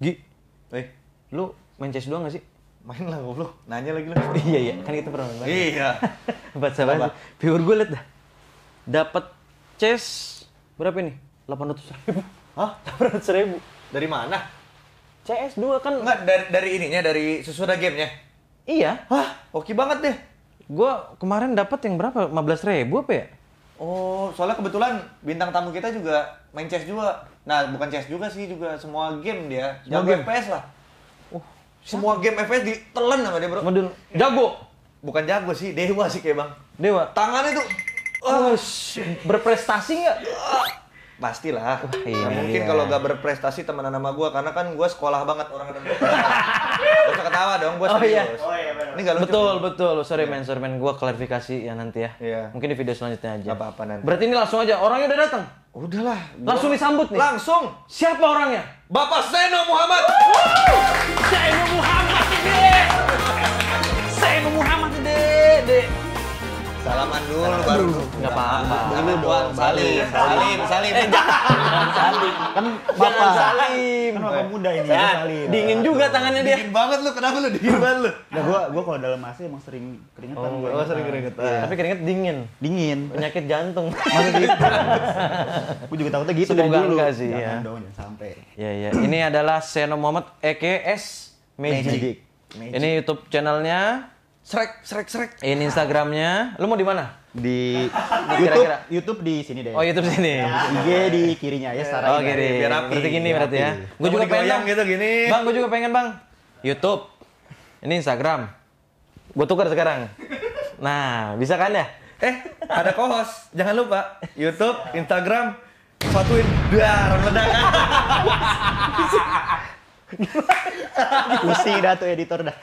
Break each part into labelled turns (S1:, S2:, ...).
S1: Gi, eh, lu main CS doang gak sih? Main lah goblok, nanya lagi lu. iya iya, kan kita pernah main. Iya. buat baca. Viewer gue liat dah. Dapat CS berapa ini? 800 ribu. Hah? 800 ribu. Dari mana? CS2 kan. Enggak, dari, dari ininya, dari sesudah gamenya? Iya. Hah? Oke banget deh. Gue kemarin dapat yang berapa? 15 ribu apa ya? Oh, soalnya kebetulan bintang tamu kita juga main CS juga. Nah, bukan CS juga sih juga semua game dia. jago game. FPS lah. Uh, semua game FPS ditelan sama dia, Bro. Medun. Jago. Bukan jago sih, dewa sih kayak Bang. Dewa. Tangannya tuh Oh, ah. berprestasi nggak? Ah pastilah Wah, iya, nah, mungkin iya. kalau gak berprestasi teman-teman nama gue karena kan gue sekolah banget orang ada gak usah ketawa dong gue oh, serius oh, iya. Oh, iya, ini gak betul betul sorry yeah. men sorry men gue klarifikasi ya nanti ya yeah. mungkin di video selanjutnya aja apa apa nanti berarti ini langsung aja orangnya udah datang udahlah gua... langsung disambut nih langsung siapa orangnya bapak Seno Muhammad Seno Muhammad ini Seno Muhammad ini Salaman dulu baru. Enggak apa-apa. Ini buat salim, salim, salim. Eh, jangan
S2: salim. Kan bapak. Jangan salim. Kan bapak muda ini ya, salim. Dingin
S1: juga tangannya dia. Dingin banget lu, kenapa lu dingin
S2: banget lu? Nah, gua gua kalau dalam AC emang sering keringetan oh, gua. Oh, sering keringetan. Iya. Tapi
S1: keringet dingin. Dingin. Penyakit jantung. Masih dingin. Gitu?
S2: gua juga takutnya gitu Semoga dari dulu. Enggak sih, ya.
S1: sampai. Iya, iya. Ini adalah Seno Muhammad EKS Magic. Magic. Magic. Ini YouTube channelnya Srek, srek, srek. Ini Instagramnya. Lu mau di mana? Di Kira-kira.
S2: YouTube di sini deh. Oh, YouTube sini. Iya. IG di kirinya ya Sarah. Oh, kiri. Berarti
S1: gini berarti ya. Gue juga pengen Bang. gitu gini. Bang, gue juga pengen, Bang. YouTube. Ini Instagram. Gue tukar sekarang. Nah, bisa kan ya? Eh, ada kohos. Jangan lupa YouTube, Instagram, satuin dar meledak.
S2: Usi dah tuh
S1: editor dah.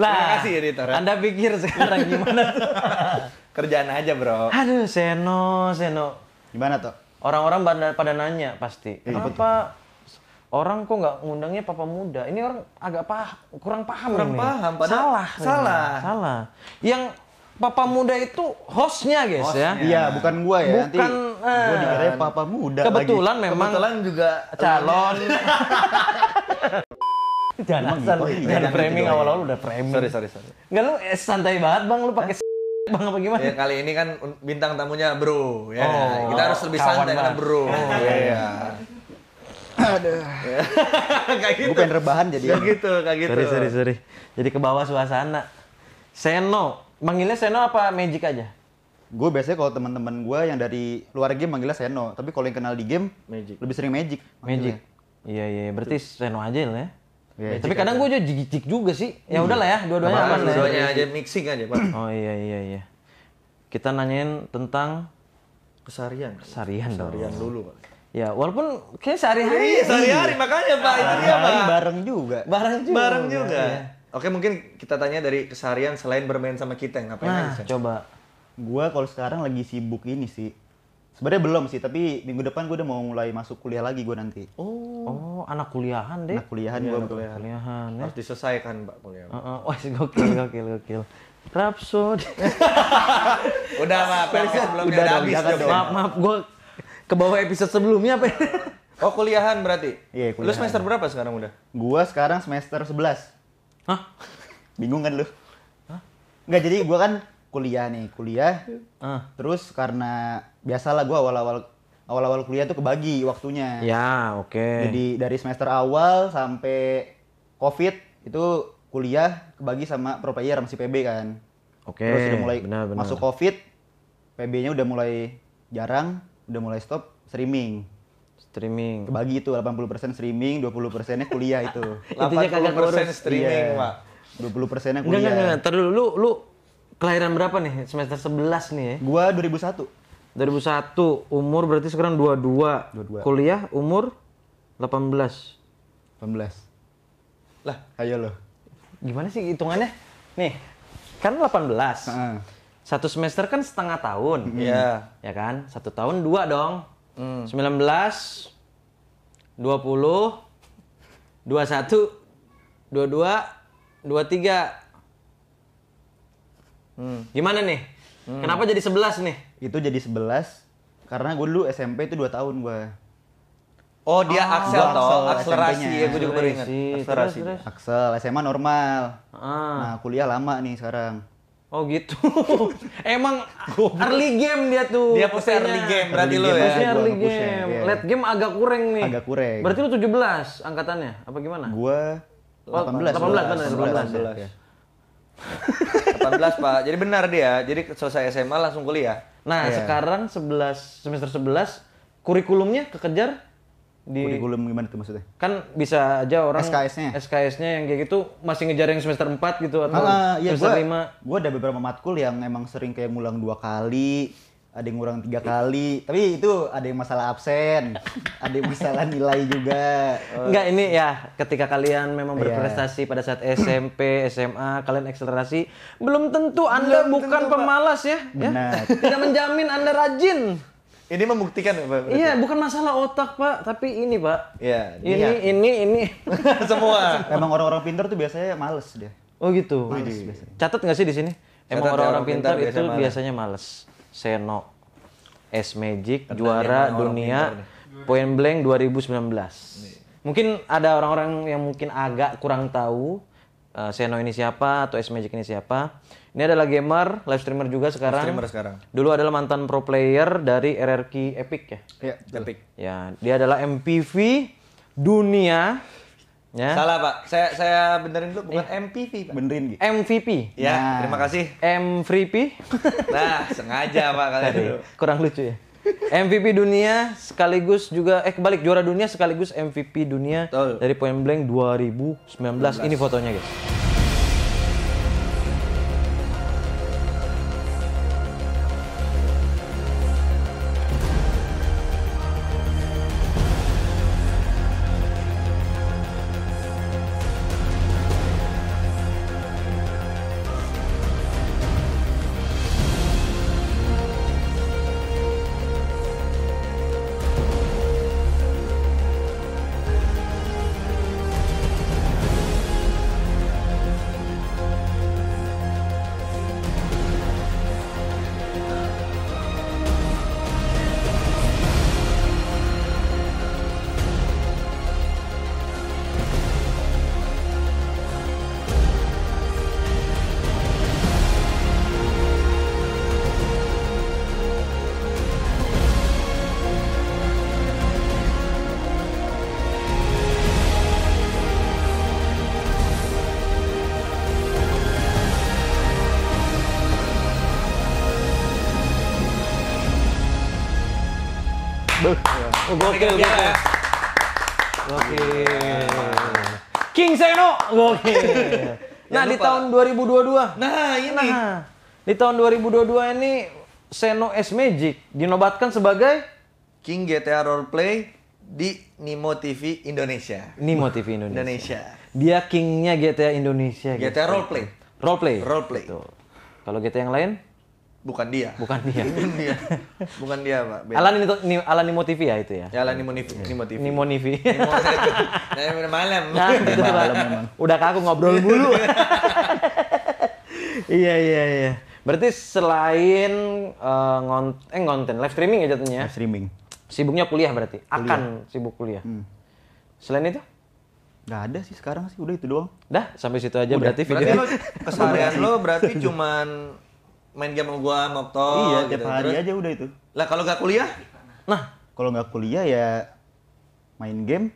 S1: Lah, Terima kasih editor. Ya. Anda pikir sekarang gimana tuh? Kerjaan aja bro. Aduh, Seno, Seno. Gimana tuh? Orang-orang pada, pada nanya pasti. Eh, Kenapa orang kok nggak ngundangnya papa muda? Ini orang agak paham, kurang paham kurang nih. paham, padahal salah, salah, ini. salah. Yang Papa Muda itu hostnya guys ya. hostnya. ya. Iya, bukan gua ya. Bukan, Nanti uh, gua dikira eh, Papa Muda Kebetulan lagi. memang kebetulan juga calon Jangan asal, gitu, iya, jangan gitu framing awal-awal udah framing. Sorry, sorry, sorry. Enggak lu eh, santai banget bang, lu pakai bang apa gimana? Ya kali ini kan bintang tamunya bro, ya. Oh, kita harus lebih santai karena bro. Oh, iya. Aduh. kayak gitu. Bukan rebahan jadi. Ya? Kayak gitu, kayak gitu. Sorry, sorry, sorry. Jadi ke bawah suasana. Seno, manggilnya Seno apa Magic aja? Gue biasanya
S2: kalau teman-teman gue yang dari luar game manggilnya Seno, tapi kalau yang kenal di game Magic. lebih sering Magic.
S1: Manggilnya. Magic. Iya, iya iya, berarti Reno aja ya. Ya, tapi kadang gue juga jijik juga sih. Ya hmm. udahlah ya, dua-duanya aman lah. Ya. Dua-duanya aja mixing aja, Pak. Oh iya iya iya. Kita nanyain tentang kesarian. Kesarian dong. Kesarian dulu, Pak. Ya, walaupun kayak sehari-hari. Iya, sehari-hari makanya, Pak. Itu dia, Pak. Bareng juga. Bareng juga. Bareng juga. Iya. Oke, mungkin kita tanya dari kesarian selain bermain sama kita, yang ngapain nah, aja? Coba. Gua kalau sekarang
S2: lagi sibuk ini sih, Sebenarnya belum sih, tapi minggu depan gue udah mau mulai masuk kuliah lagi gue nanti.
S1: Oh. Oh, anak kuliahan deh. Anak kuliahan ya, gue anak kuliahan. kuliahan ya. Harus diselesaikan, mbak. kuliah. Wah, Uh, uh. Wah, gokil, gokil, gokil. Rapsod. udah, maaf, Episode belum udah, udah habis. Dong, Maaf, maaf. Gue ke bawah episode sebelumnya, apa Oh, kuliahan
S2: berarti? Iya, kuliahan. Lu semester berapa sekarang udah? Gue sekarang semester 11. Hah? Bingung kan lu? Hah? Enggak, jadi gue kan kuliah nih, kuliah. Uh. Terus karena biasalah gue awal-awal awal-awal kuliah tuh kebagi waktunya.
S1: Ya, oke. Okay. Jadi
S2: dari semester awal sampai Covid itu kuliah kebagi sama pro player masih PB kan. Oke. Okay. Terus udah mulai benar, benar. masuk Covid, PB-nya udah mulai jarang, udah mulai stop streaming. Streaming. Kebagi itu 80% streaming, 20 persennya kuliah itu. 80 persen streaming, iya. Pak. 20
S1: persennya kuliah. Enggak, enggak, enggak. lu, lu kelahiran berapa nih? Semester 11 nih ya? Gua 2001. 2001 umur berarti sekarang 22. 22. Kuliah umur 18. 18. Lah, ayo lo. Gimana sih hitungannya? Nih, kan 18. Uh. Satu semester kan setengah tahun. Iya. Mm. Yeah. Ya kan? Satu tahun dua dong. Mm. 19 20 21 22 23. Hmm. Gimana nih? Hmm. Kenapa jadi 11 nih?
S2: itu jadi sebelas karena gue dulu SMP itu dua tahun gue
S1: Oh dia ah, Axel toh, akselerasi ya gue juga baru Akselerasi.
S2: Axel SMA normal. Ah. Nah kuliah lama nih sekarang. Oh gitu.
S1: Emang early game dia tuh. Dia pusnya early game berarti lo ya. Pusnya early ya. game. Yeah. Late game agak kurang nih. Agak kurang. Berarti lu 17 angkatannya apa gimana? Gua
S2: 18. 18 delapan
S1: 18. 18. 18. 18. 18. 18. 18. 18. 18 Pak. Jadi benar dia. Jadi selesai SMA langsung kuliah. Nah, yeah. sekarang 11 semester 11 kurikulumnya kekejar di kurikulum gimana tuh maksudnya? Kan bisa aja orang SKS-nya. Ya? SKS-nya yang kayak gitu masih ngejar yang semester 4 gitu atau ah, iya, semester gua,
S2: 5. gue ada beberapa matkul yang emang sering kayak ngulang dua kali ada yang ngurang tiga kali tapi itu ada yang masalah absen ada yang masalah nilai
S1: juga oh. enggak ini ya ketika kalian memang iya. berprestasi yeah. pada saat SMP SMA kalian akselerasi belum tentu anda belum bukan tentu, pemalas ya, ya. Benar. ya tidak menjamin anda rajin ini membuktikan pak iya bukan masalah otak pak tapi ini pak Iya, ini, ya. ini ini semua emang orang-orang
S2: pintar tuh biasanya males dia oh
S1: gitu males biasanya. catat nggak sih di sini emang ya, orang-orang pintar, pintar itu biasanya males, biasanya males. Seno S Magic Tentang juara dunia Point Blank 2019. Mungkin ada orang-orang yang mungkin agak kurang tahu uh, Seno ini siapa atau S Magic ini siapa. Ini adalah gamer, live streamer juga sekarang. Live streamer sekarang. Dulu adalah mantan pro player dari RRQ Epic ya. Iya, Epic. Ya, dia adalah MPV dunia Ya. Salah pak, saya saya benerin dulu bukan ya. Eh. MVP pak. Benerin gitu. MVP. Ya, nah. terima kasih. MVP. nah, sengaja pak kali dulu. Kurang lucu ya. MVP dunia sekaligus juga eh kebalik juara dunia sekaligus MVP dunia Betul. dari Point Blank 2019. 19. Ini fotonya guys. Gokil, gokil. Iya.
S3: Gokil.
S1: King Seno, gokil. Ya, nah, di tahun 2022. Nah, ini. Nah, di tahun 2022 ini Seno S Magic dinobatkan sebagai King GTA Roleplay di Nimo TV Indonesia. Nimo TV Indonesia. Indonesia. Dia kingnya GTA Indonesia. GTA gitu. Roleplay. Roleplay. Roleplay. Kalau GTA yang lain? Bukan dia. Bukan dia. Bukan dia. Pak. Beda. Alan itu ni, Alan Nimotivi ya itu ya. Ya Alan Nimotivi. Iya. Nimotivi. Nimotivi. Nah, ini malam. Nah, itu malam memang. Udah kaku ngobrol dulu. iya, iya, iya. Berarti selain uh, eh, ngont eh ngonten live streaming ya jatuhnya. Live streaming. Sibuknya kuliah berarti. Kuliah. Akan sibuk kuliah. Hmm. Selain itu? Gak ada sih sekarang sih, udah itu doang. Dah, sampai situ aja udah. berarti video. Berarti lo, keseharian lo berarti cuman main game sama gua Moptol iya gitu. tiap hari Terus, aja udah itu lah kalau nggak kuliah
S2: nah kalau nggak kuliah ya main game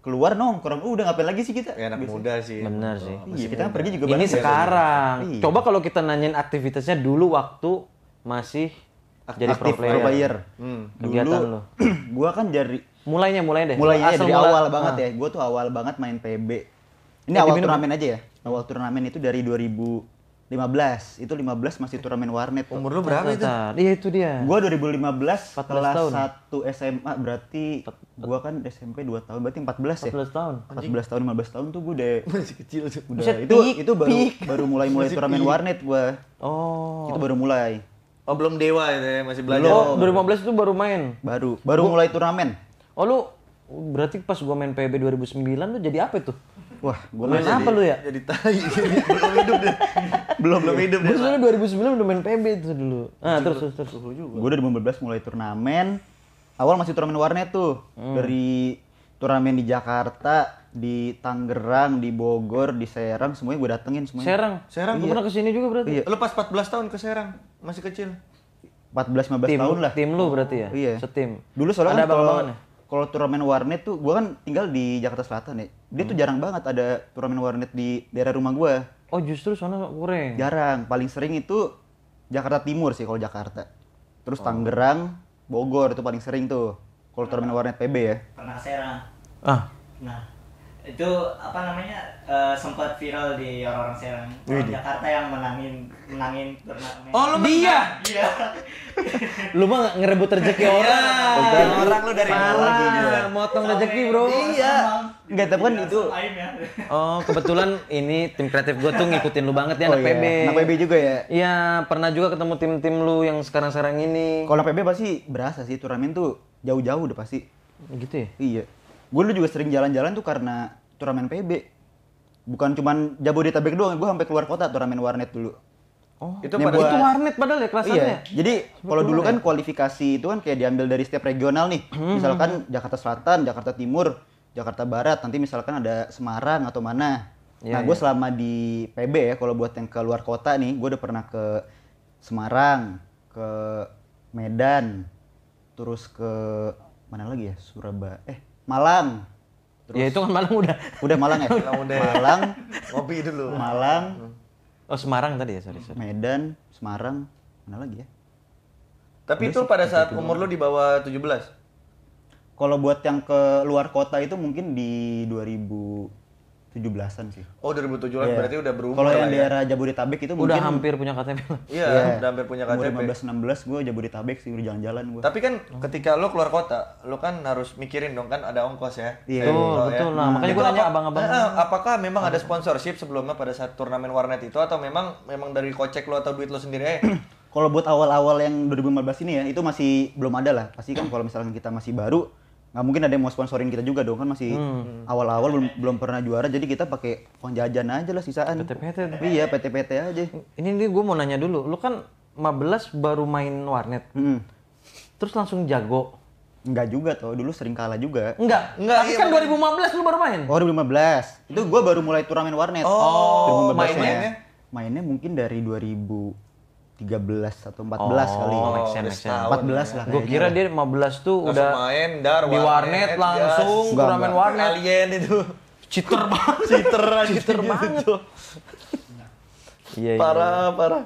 S1: keluar nongkrong udah ngapain lagi sih kita ya, anak muda sih benar sih iya, kita muda. Kan pergi juga ini sekarang iya. coba kalau kita nanyain aktivitasnya dulu waktu masih Aktif, jadi pro player, pro player. Hmm. dulu, lo gua kan dari mulainya mulai deh mulainya Asal dari mula, awal banget ah. ya
S2: gua tuh awal banget main PB
S1: ini ya, awal turnamen
S2: aja ya awal turnamen itu dari 2000 15. Itu 15 masih turnamen warnet. Umur lu berapa itu? Iya itu dia. Gua 2015 kelas tahun. 1 SMA berarti gua kan SMP 2 tahun berarti 14, 14 ya. 14 tahun. 14 tahun 15 tahun tuh gua udah masih kecil tuh. Udah Bisa itu peak, itu baru peak.
S1: baru mulai-mulai turnamen peak. warnet gua. Oh.
S2: Itu baru mulai.
S1: Oh belum dewa itu ya, masih belajar. Oh, 2015 itu baru main. Baru baru gua, mulai turnamen. Oh lu berarti pas gua main PB 2009 tuh jadi apa tuh? Wah, gue main apa lu ya? Jadi tai. belum hidup deh. belum belum hidup deh. Gue 2009 udah main PB itu dulu. Ah, terus terus terus. Gue udah
S2: 2014 mulai turnamen. Awal masih turnamen warnet tuh. Hmm. Dari turnamen di Jakarta, di Tangerang, di Bogor, di Serang, semuanya gue datengin semuanya. Serang. Serang iya. gue pernah kesini
S1: juga berarti. Iya. Lu pas 14 tahun ke Serang, masih kecil.
S2: 14 15 tim, tahun lah.
S1: Tim lu berarti ya? Iya. Setim.
S2: Dulu soalnya Ada kan kalau ya?
S1: kalau turnamen warnet tuh gue kan
S2: tinggal di Jakarta Selatan ya dia hmm. tuh jarang banget ada turnamen warnet di daerah rumah gue oh justru sana kurang jarang paling sering itu Jakarta Timur sih kalau Jakarta terus oh. Tangerang Bogor itu paling sering tuh kalau turnamen warnet PB ya pernah Serang ah nah itu apa namanya uh, sempat viral di orang-orang Serang orang
S1: Jakarta yang menangin menangin turnamen oh lu dia iya, iya. lu mah ngerebut rezeki iya. orang dari orang lu dari mana motong rezeki bro iya nggak tapi kan iya, itu ya. oh kebetulan ini tim kreatif gue tuh ngikutin lu banget ya oh, anak iya. PB anak PB juga ya iya pernah juga ketemu tim-tim lu yang sekarang-sekarang ini kalau PB pasti berasa sih turnamen tuh jauh-jauh udah pasti gitu ya iya gue dulu
S2: juga sering jalan-jalan tuh karena turnamen PB bukan cuma Jabodetabek doang gue sampai keluar kota turnamen warnet dulu Oh, itu, pada, buat, itu warnet
S1: padahal ya kelasannya. Iya. Ya?
S2: Jadi kalau dulu kan ya? kualifikasi itu kan kayak diambil dari setiap regional nih. Hmm. Misalkan Jakarta Selatan, Jakarta Timur, Jakarta Barat, nanti misalkan ada Semarang atau mana. Ya, nah, gue ya. selama di PB ya kalau buat yang ke luar kota nih, gue udah pernah ke Semarang, ke Medan, terus ke mana lagi ya? Surabaya. Eh, Malang. Ya, Terus, ya itu kan Malang udah. Udah Malang ya? Malang udah. Malang.
S1: Ngopi dulu. Malang.
S2: Hmm. Oh Semarang tadi ya, sorry, sorry. Medan, Semarang, mana lagi ya? Tapi udah itu sih, pada saat itu umur lu
S1: di bawah 17?
S2: Kalau buat yang ke luar kota itu mungkin di 2000 2017 an sih. Oh, 2017 an yeah. berarti udah berumur. Kalau yang ya. daerah Jabodetabek itu udah mungkin hampir punya KTP. Iya, yeah, udah hampir punya KTP. Umur 15 16 gue Jabodetabek sih udah jalan-jalan gue. Tapi
S1: kan hmm. ketika lo keluar kota, lo kan harus mikirin dong kan ada ongkos ya. Iya, yeah. betul, betul, ya. lah. Nah, Makanya gue nanya abang-abang. Eh, eh kan. apakah memang ada sponsorship sebelumnya pada saat turnamen warnet itu atau memang memang dari kocek lo atau duit lo sendiri eh
S2: Kalau buat awal-awal yang 2015 ini ya, itu masih belum ada lah. Pasti kan kalau misalkan kita masih baru, nggak mungkin ada yang mau sponsorin kita juga dong kan masih awal hmm. awal-awal belum belum pernah juara jadi kita pakai uang jajan aja lah sisaan PT-PT
S1: iya PT-PT aja ini, ini gue mau nanya dulu lu kan 15 baru main warnet hmm. terus langsung jago Enggak juga tuh, dulu sering kalah juga. Enggak, enggak. Tapi iya, kan
S2: 2015 lu baru main. Oh, 2015. Itu gua baru mulai turnamen warnet. Oh, 2015 mainnya. Mainnya mungkin dari 2000 tiga belas atau 14 oh, kali. Make sense, make sense. 14 ya. lah. Gue kira dia
S1: belas tuh Langsung udah main dar di warnet, ya, langsung turnamen warnet. Alien itu. citer banget. Citer, citer iya, banget. Iya, iya, parah, iya. parah.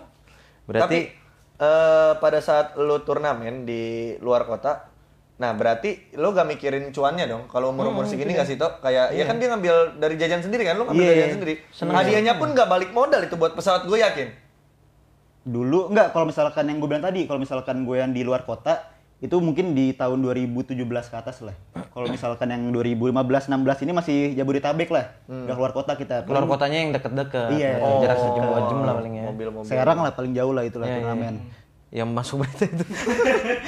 S1: Berarti Tapi, uh, pada saat lu turnamen di luar kota, nah berarti lu gak mikirin cuannya dong. Kalau umur-umur hmm, segini iya. gak sih toh Kayak ya iya. ya kan dia ngambil dari jajan sendiri kan, lu ngambil iya, jajan iya. sendiri. Senang Hadiahnya pun gak balik modal itu buat pesawat gue yakin
S2: dulu enggak kalau misalkan yang gue bilang tadi kalau misalkan gue yang di luar kota itu mungkin di tahun 2017 ke atas lah. Kalau misalkan yang 2015 16 ini masih Jabodetabek lah. Hmm. Udah keluar kota kita. Keluar Belum,
S1: kotanya yang deket-deket. Iya. Oh, jarak sejam dua jam lah paling ya. Mobil-mobil. sekarang lah
S2: paling jauh lah itulah yeah, iya, iya. turnamen. Yeah. Yang masuk berita itu.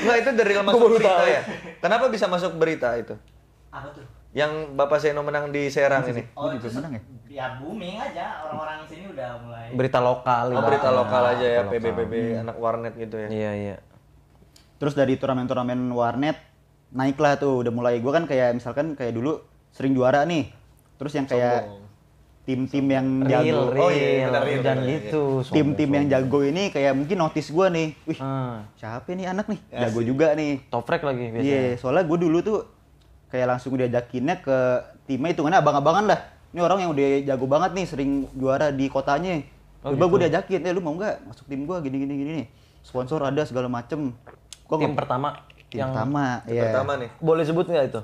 S1: Enggak itu dari masuk berita tahu. ya. Kenapa bisa masuk berita itu? Apa tuh? Yang Bapak Seno menang di Serang ini. Oh, itu menang ya? ya booming aja orang-orang sini udah mulai berita lokal oh, berita lokal aja ya PBBB hmm. anak warnet gitu ya iya iya
S2: terus dari turnamen-turnamen warnet naiklah tuh udah mulai gue kan kayak misalkan kayak dulu sering juara nih terus yang kayak tim-tim yang jago real, oh iya, iya benar real, dan real, itu tim-tim yang jago ini kayak mungkin notice gue nih wih hmm. siapa nih anak nih
S1: iya jago juga nih toprek lagi biasanya iya yeah,
S2: soalnya gue dulu tuh kayak langsung diajakinnya ke timnya itu kan abang-abangan lah ini orang yang udah jago banget nih sering juara di kotanya oh, tiba gitu. gue diajakin eh, lu mau nggak masuk tim gue gini gini gini nih sponsor ada segala macem gua tim pertama tim yang pertama tim ya. pertama nih boleh sebut nggak itu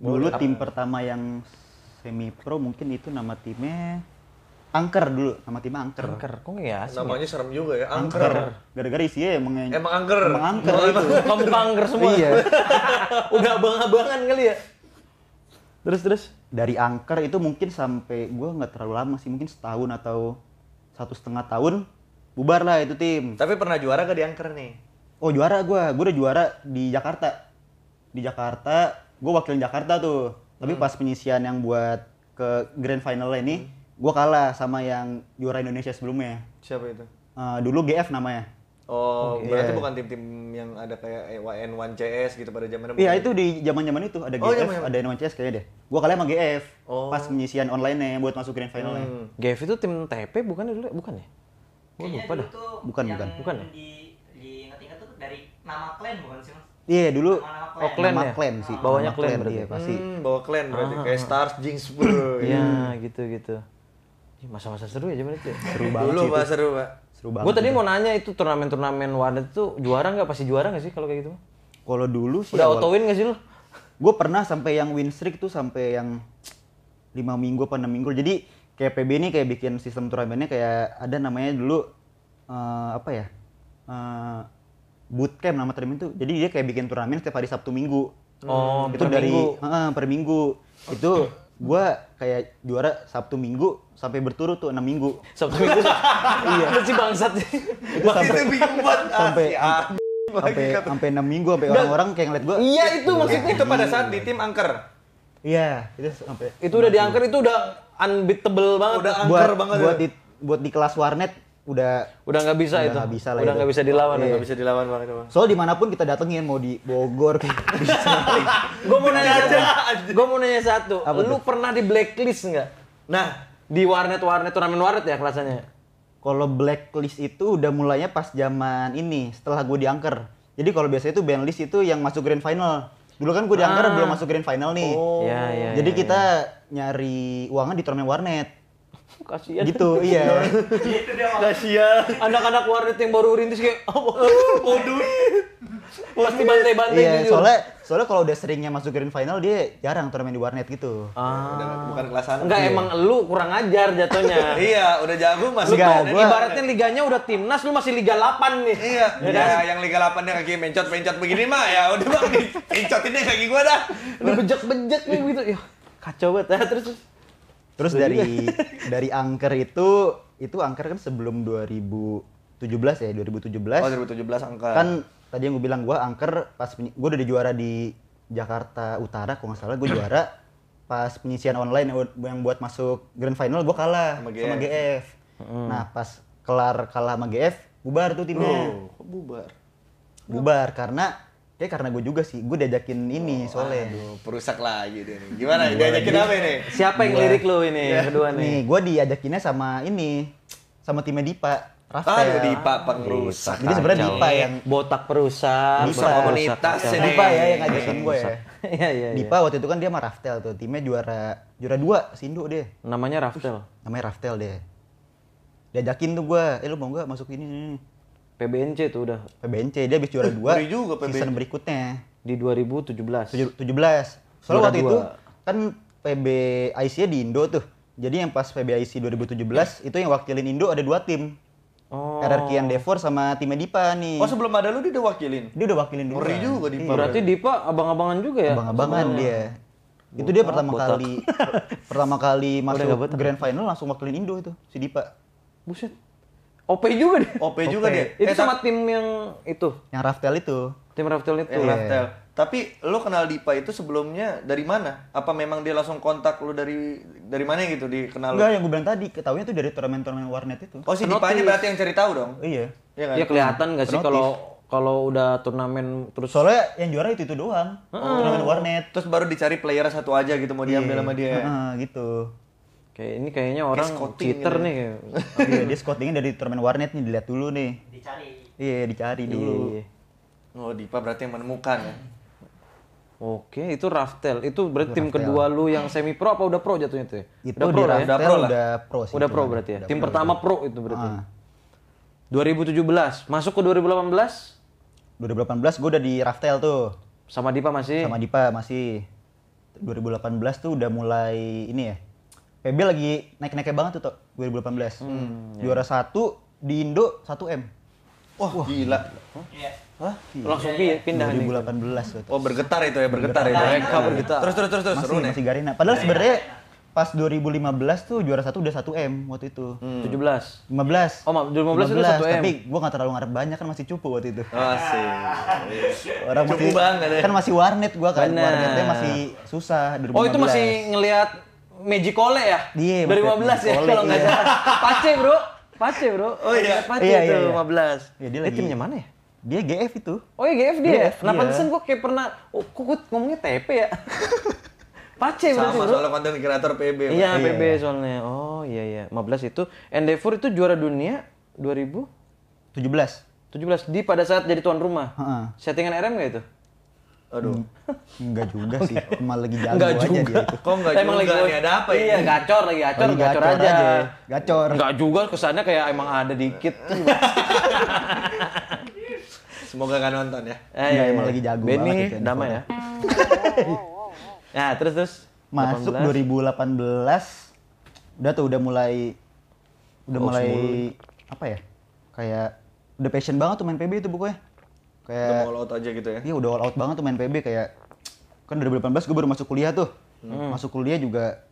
S2: dulu tim pertama yang semi pro mungkin itu nama timnya Angker dulu, nama tim Angker.
S1: Angker, kok ya Namanya serem juga ya, Angker. Gara-gara isinya emang emang Angker. Emang Angker Emang Angker semua. Iya. Udah abang-abangan kali ya.
S2: Terus terus dari angker itu mungkin sampai gue nggak terlalu lama sih mungkin setahun atau satu setengah tahun bubar lah itu tim
S1: tapi pernah juara gak di angker nih
S2: oh juara gue gue udah juara di Jakarta di Jakarta gue wakil Jakarta tuh tapi hmm. pas penyisian yang buat ke grand final ini hmm. gue kalah sama yang juara Indonesia sebelumnya siapa itu uh, dulu GF namanya
S1: Oh, okay. berarti yeah. bukan tim-tim yang ada kayak wn 1 cs gitu pada zaman itu Iya, itu
S2: di zaman-zaman itu ada GF, oh, jaman iya, iya. -jaman. ada N1CS kayaknya deh. Gua kali sama GF oh. pas penyisian online nih buat masuk grand final hmm. GF itu tim TP bukan ya dulu,
S1: bukan ya? Gua lupa dah. Bukan, bukan. Bukan ya? Di diingat-ingat tuh dari nama clan bukan sih, Iya yeah, dulu nama, nama clan. Oh, clan nama ya? clan sih. Oh. Bawahnya clan, berarti iya, ya, pasti. Hmm, bawa clan berarti ah. kayak Stars Jinx bro. Iya, gitu gitu. Masa-masa seru ya zaman itu. Ya? Seru banget Dulu Pak, seru Pak seru banget. Gue tadi gitu. mau nanya itu turnamen-turnamen wadah tuh juara nggak pasti juara nggak sih kalau kayak gitu?
S2: Kalau dulu sih. Udah auto win
S1: nggak sih lu? Gue pernah sampai yang win streak tuh sampai
S2: yang lima minggu apa enam minggu. Jadi kayak PB ini kayak bikin sistem turnamennya kayak ada namanya dulu uh, apa ya? Uh, bootcamp nama turnamen itu. Jadi dia kayak bikin turnamen setiap hari Sabtu Minggu.
S1: Oh, itu per dari minggu.
S2: Uh, per minggu. Itu gue kayak juara Sabtu Minggu sampai berturut tuh enam minggu Sabtu Minggu
S1: iya lu si bangsat itu sampai sampai
S2: ah, sampai sampai enam minggu sampai orang-orang kayak ngeliat gue iya itu iya, maksudnya itu iya, pada saat
S1: iya. di tim angker iya itu sampai itu udah di angker itu udah unbeatable banget udah angker banget buat di
S2: buat di kelas warnet udah udah nggak bisa udah itu gak bisa lah udah nggak bisa dilawan iya. nggak yeah. bisa dilawan banget itu. soal dimanapun kita datengin
S1: mau di Bogor gitu. gue mau nanya aja iya. gue mau nanya satu Apa lu tuh? pernah di blacklist nggak nah di warnet warnet turnamen warnet ya kelasannya
S2: kalau blacklist itu udah mulainya pas zaman ini setelah gue diangker jadi kalau biasanya itu list itu yang masuk grand final dulu kan gue diangker ah. belum masuk grand final nih oh. ya, ya, jadi ya, kita iya. nyari uangnya di turnamen warnet kasihan gitu iya nah, gitu
S1: dia kasihan anak-anak warnet yang baru rintis kayak oh, bodoh pasti bantai-bantai iya, gitu. soalnya
S2: soalnya kalau udah seringnya masuk grand final dia jarang turnamen di warnet gitu
S1: ah. udah bukan kelasan enggak iya. emang lu kurang ajar jatuhnya iya udah jago masuk Enggak, gua... ibaratnya liganya udah timnas lu masih liga 8 nih iya ya, ya yang liga 8 yang kaki mencot-mencot begini mah ya udah bang mencotinnya kaki gua dah lu bejek-bejek nih gitu ya kacau banget ya terus Terus dari
S2: dari angker itu itu angker kan sebelum 2017 ya, 2017. Oh, 2017 angker. Kan tadi yang gue bilang gue angker pas gue udah di juara di Jakarta Utara kalau nggak salah gue juara pas penyisian online yang buat masuk grand final gue kalah sama GF. Sama GF. Hmm. Nah, pas kelar kalah sama GF, bubar tuh timnya. Oh, bubar. Bubar karena Kayak karena gue juga sih, gue diajakin ini oh, soalnya.
S1: Aduh, perusak lagi Gimana? Gua diajakin apa ini? Siapa yang lirik lo ini? Ya. Kedua nih. Nih,
S2: gue diajakinnya sama ini, sama timnya Dipa. Rafael. Aduh, Dipa perusak. Jadi sebenarnya Dipa yang
S1: botak perusak, Dipa komunitas ya, Dipa ya yang ngajakin gue ya. Iya, iya, Dipa
S2: iya. waktu itu kan dia sama Raftel tuh, timnya juara juara dua Sindu deh.
S1: Namanya Raftel.
S2: Namanya Raftel deh. Diajakin tuh gue, eh lu mau gak masuk ini. PBNC tuh udah. PBNC dia habis juara 2 eh, juga PBNC. season berikutnya di 2017. 17. Soalnya waktu 2. itu kan PBIC-nya di Indo tuh. Jadi yang pas PBIC 2017 itu yang wakilin Indo ada dua tim.
S1: Oh. RRQ yang
S2: Devor sama tim Dipa nih. Oh
S1: sebelum ada lu dia udah wakilin? Dia udah
S2: wakilin dulu. Ngeri juga iya. Dipa. Iya. Berarti Dipa abang-abangan juga ya? Abang-abangan dia. Botak, itu dia pertama botak. kali pertama kali masuk grand final langsung wakilin Indo itu si Dipa. Buset.
S1: OP juga deh. OP juga deh. Itu sama tim yang itu. Yang Raftel itu. Tim Raftel itu. Yeah. Iya. Raftel. Tapi lo kenal Dipa itu sebelumnya dari mana? Apa memang dia langsung kontak lo dari dari mana gitu dikenal lo? Enggak, yang
S2: gue bilang tadi, ketahuinya tuh dari turnamen-turnamen warnet itu. Oh, si Dipa ini berarti yang
S1: cari tahu dong. Iya. Iya kan? Ya, kelihatan gak sih kalau kalau udah turnamen terus soalnya yang juara itu itu doang oh. turnamen warnet terus baru dicari player satu aja gitu mau diambil yeah. sama dia uh, gitu Kayak ini kayaknya orang kayak cheater gitu. Ya. nih. Oh, iya, dia
S2: scoutingnya dari turnamen warnet nih dilihat dulu nih. Dicari. Iya, dicari Iyi. dulu.
S1: Oh, Dipa berarti yang menemukan ya. Oke, itu Raftel. Itu berarti itu tim Raftel. kedua lu yang semi pro apa udah pro jatuhnya tuh? Ya? Itu udah pro, ya? Raftel, ya? udah pro lah. Udah pro sih. Udah pro berarti ya. Udah tim pro, pertama pro itu berarti. Ah. 2017, masuk ke 2018? 2018 gue
S2: udah di Raftel tuh. Sama Dipa masih? Sama Dipa masih. 2018 tuh udah mulai ini ya, PB lagi naik-naiknya banget tuh, tuh hmm, 2018. Hmm, iya. Juara satu di Indo 1 M. Wah, Wah gila.
S1: Hah? Iya. Hah? Iya, Langsung iya, iya. pindah 2018 tuh. Oh, bergetar itu ya, bergetar, ya. bergetar ya. Mereka bergetar. Terus terus terus terus masih, seru Masih
S2: Garena. Padahal ya, sebenarnya ya. pas 2015 tuh juara satu udah 1 M waktu itu. Hmm. 17. 15. Oh, 2015, 15, itu 1 M. Tapi gua enggak terlalu ngarep banyak kan masih cupu waktu itu.
S1: Masih. Ah, Orang cupu masih, banget. Ya. Kan masih
S2: warnet gua kan. Warnetnya masih susah 2015. Oh, itu masih
S1: ngelihat Magicole ya? Iya, 2015 ya kalau nggak iya. salah. Pace, Bro. Pace, Bro. Oh iya, Pace iya, itu iya, 15. Ya iya, dia, lagi... dia timnya mana ya? Dia GF itu. Oh iya GF dia. Ya? GF, nah, iya. pantesan gua kayak pernah oh, kok ngomongnya TP ya. Pace Sama, berarti Sama soalnya konten kreator PB. Iya, iya, iya, PB soalnya. Oh iya iya. 15 itu Endeavor itu juara dunia 2017. 17. di pada saat jadi tuan rumah. Heeh. Uh -huh. Settingan RM gak itu? Aduh. Enggak juga sih, cuma lagi jago enggak aja juga. dia itu. Kok enggak emang lagi, ada apa ya? Iya, gacor lagi gacor, lagi gacor, gacor aja. aja. Gacor. Enggak juga kesannya kayak emang ada dikit. Iya. Semoga kan nonton ya. Eh, iya, iya emang lagi iya. jago Benny, banget. Benny damai ya. nah, terus terus masuk 2018
S2: udah tuh udah mulai udah oh, mulai semuanya. apa ya? Kayak udah passion banget tuh main PB itu pokoknya
S1: kayak udah all out aja
S2: gitu ya iya udah all out banget tuh main PB kayak kan 2018 gue baru masuk kuliah tuh hmm. masuk kuliah juga